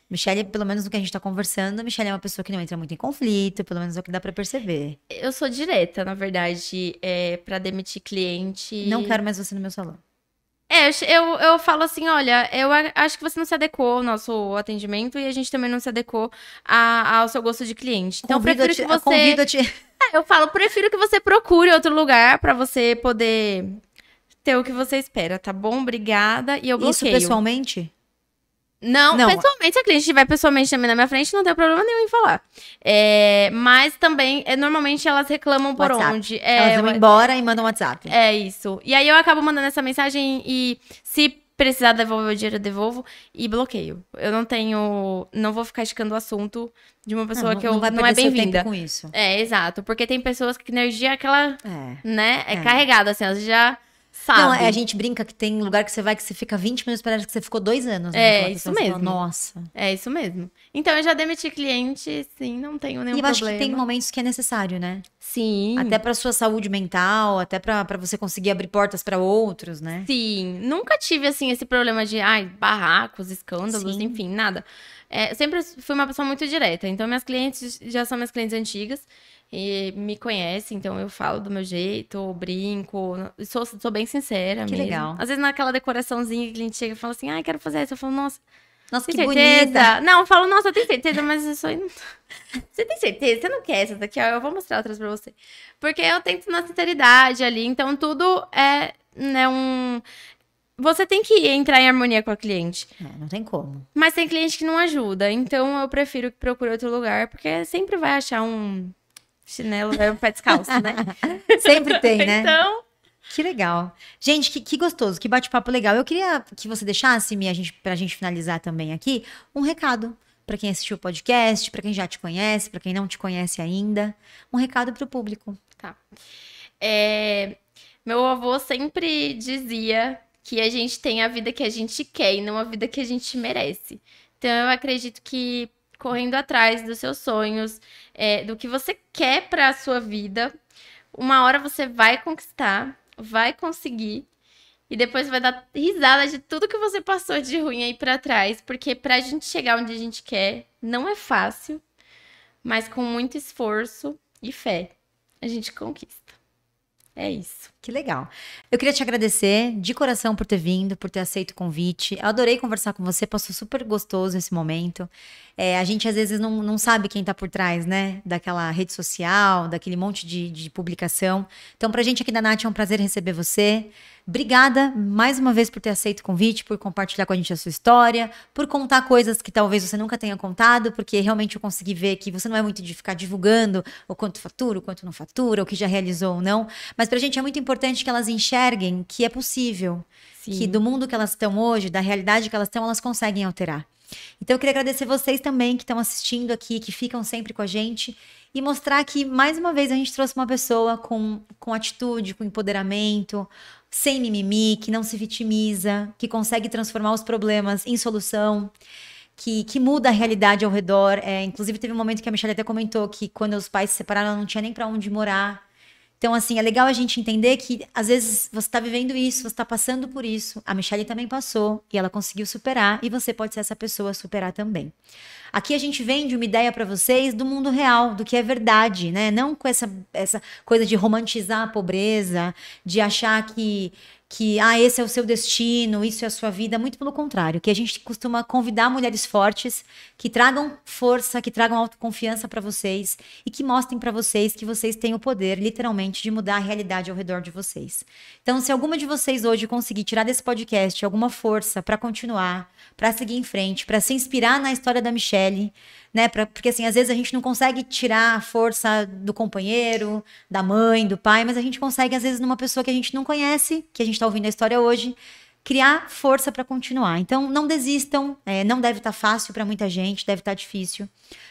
Michelle, pelo menos no que a gente tá conversando, Michelle é uma pessoa que não entra muito em conflito, pelo menos é o que dá para perceber. Eu sou direta, na verdade, é, para demitir cliente. Não quero mais você no meu salão. É, eu, eu falo assim, olha, eu acho que você não se adequou ao nosso atendimento e a gente também não se adequou a, ao seu gosto de cliente. Então, convido prefiro que você... Convido-te. É, eu falo, prefiro que você procure outro lugar para você poder ter o que você espera, tá bom? Obrigada e eu bloqueio. Isso pessoalmente? Não, não, pessoalmente, se a cliente estiver pessoalmente também na minha frente, não tem problema nenhum em falar. É, mas também, é, normalmente elas reclamam por WhatsApp. onde. É, elas vão embora e mandam WhatsApp. É isso. E aí eu acabo mandando essa mensagem e se precisar devolver o dinheiro, eu devolvo e bloqueio. Eu não tenho. Não vou ficar esticando o assunto de uma pessoa não, que eu não, não é bem-vinda. com isso. É, exato. Porque tem pessoas que energia é aquela. É. Né? É, é. carregada, assim, elas já sabe? Não, é, a gente brinca que tem lugar que você vai que você fica 20 minutos, parece que você ficou dois anos. Né, é, isso mesmo. Fala, Nossa. É, isso mesmo. Então, eu já demiti cliente, sim, não tenho nenhum problema. E eu problema. acho que tem momentos que é necessário, né? Sim. Até pra sua saúde mental, até pra, você conseguir abrir portas para outros, né? Sim. Nunca tive, assim, esse problema de, ai, barracos, escândalos, sim. enfim, nada. É, sempre fui uma pessoa muito direta. Então, minhas clientes já são minhas clientes antigas e me conhece, então eu falo do meu jeito, brinco, sou, sou bem sincera que mesmo. legal. Às vezes naquela decoraçãozinha que a chega e fala assim, ai, quero fazer essa, eu falo, nossa... Nossa, tem que certeza? bonita. Não, eu falo, nossa, eu tenho certeza, mas eu sou... você tem certeza? Você não quer essa daqui? Ó, eu vou mostrar outras pra você. Porque eu tento na sinceridade ali, então tudo é né, um... Você tem que entrar em harmonia com a cliente. É, não tem como. Mas tem cliente que não ajuda, então eu prefiro que procure outro lugar, porque sempre vai achar um Chinelo é um pé descalço, né? Sempre tem, né? Então. Que legal. Gente, que, que gostoso, que bate-papo legal. Eu queria que você deixasse, Mia, a gente, pra gente finalizar também aqui, um recado para quem assistiu o podcast, para quem já te conhece, para quem não te conhece ainda. Um recado para o público. Tá. É, meu avô sempre dizia que a gente tem a vida que a gente quer e não a vida que a gente merece. Então eu acredito que correndo atrás dos seus sonhos, é, do que você quer para a sua vida. Uma hora você vai conquistar, vai conseguir e depois vai dar risada de tudo que você passou de ruim aí para trás, porque para a gente chegar onde a gente quer não é fácil, mas com muito esforço e fé a gente conquista. É isso. Que legal. Eu queria te agradecer de coração por ter vindo, por ter aceito o convite. Eu adorei conversar com você, passou super gostoso esse momento. É, a gente às vezes não, não sabe quem está por trás, né? Daquela rede social, daquele monte de, de publicação. Então, para a gente aqui da Nath é um prazer receber você. Obrigada mais uma vez por ter aceito o convite, por compartilhar com a gente a sua história, por contar coisas que talvez você nunca tenha contado, porque realmente eu consegui ver que você não é muito de ficar divulgando o quanto fatura, o quanto não fatura, o que já realizou ou não. Mas para a gente é muito importante que elas enxerguem que é possível, Sim. que do mundo que elas estão hoje, da realidade que elas estão, elas conseguem alterar. Então eu queria agradecer vocês também que estão assistindo aqui, que ficam sempre com a gente e mostrar que, mais uma vez, a gente trouxe uma pessoa com, com atitude, com empoderamento, sem mimimi, que não se vitimiza, que consegue transformar os problemas em solução. Que, que, muda a realidade ao redor. É, inclusive, teve um momento que a Michelle até comentou que quando os pais se separaram, ela não tinha nem para onde morar. Então, assim, é legal a gente entender que às vezes você está vivendo isso, você está passando por isso. A Michelle também passou e ela conseguiu superar, e você pode ser essa pessoa a superar também. Aqui a gente vende uma ideia para vocês do mundo real, do que é verdade, né? Não com essa, essa coisa de romantizar a pobreza, de achar que que ah, esse é o seu destino, isso é a sua vida, muito pelo contrário, que a gente costuma convidar mulheres fortes que tragam força, que tragam autoconfiança para vocês e que mostrem para vocês que vocês têm o poder, literalmente, de mudar a realidade ao redor de vocês. Então, se alguma de vocês hoje conseguir tirar desse podcast alguma força para continuar, para seguir em frente, para se inspirar na história da Michelle, né? Pra, porque assim, às vezes a gente não consegue tirar a força do companheiro, da mãe, do pai, mas a gente consegue, às vezes, numa pessoa que a gente não conhece, que a gente está ouvindo a história hoje, criar força para continuar. Então, não desistam, é, não deve estar tá fácil para muita gente, deve estar tá difícil,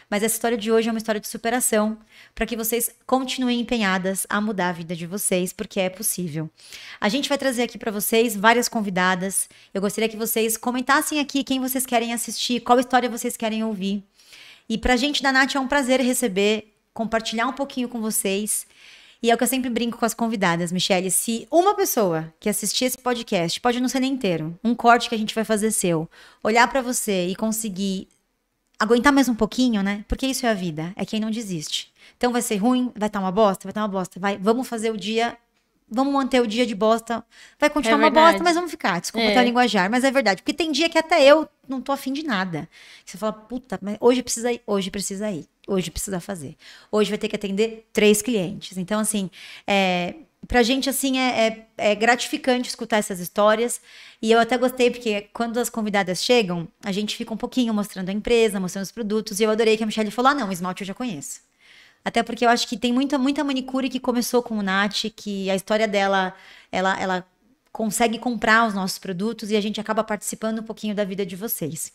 mas essa história de hoje é uma história de superação para que vocês continuem empenhadas a mudar a vida de vocês, porque é possível. A gente vai trazer aqui para vocês várias convidadas. Eu gostaria que vocês comentassem aqui quem vocês querem assistir, qual história vocês querem ouvir. E pra gente da Nath é um prazer receber, compartilhar um pouquinho com vocês. E é o que eu sempre brinco com as convidadas, Michelle. Se uma pessoa que assistir esse podcast, pode não ser nem inteiro, um corte que a gente vai fazer seu, olhar para você e conseguir aguentar mais um pouquinho, né? Porque isso é a vida, é quem não desiste. Então vai ser ruim, vai estar tá uma bosta, vai estar tá uma bosta. Vai, vamos fazer o dia vamos manter o dia de bosta. Vai continuar é uma bosta, mas vamos ficar. Desculpa é. linguajar, mas é verdade. Porque tem dia que até eu não tô afim de nada. Você fala, puta, mas hoje precisa ir, hoje precisa ir, hoje precisa fazer. Hoje vai ter que atender três clientes. Então, assim, é, pra gente, assim, é, é, é gratificante escutar essas histórias. E eu até gostei, porque quando as convidadas chegam, a gente fica um pouquinho mostrando a empresa, mostrando os produtos. E eu adorei que a Michelle falou, ah, não, esmalte eu já conheço. Até porque eu acho que tem muita, muita manicure que começou com o Nath, que a história dela, ela, ela consegue comprar os nossos produtos e a gente acaba participando um pouquinho da vida de vocês.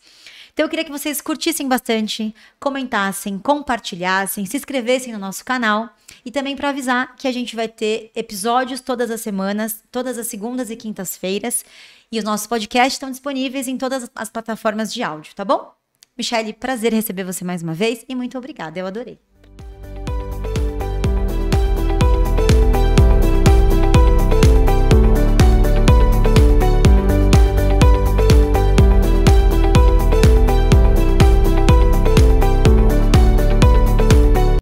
Então eu queria que vocês curtissem bastante, comentassem, compartilhassem, se inscrevessem no nosso canal e também para avisar que a gente vai ter episódios todas as semanas, todas as segundas e quintas-feiras, e os nossos podcasts estão disponíveis em todas as plataformas de áudio, tá bom? Michelle, prazer receber você mais uma vez e muito obrigada, eu adorei.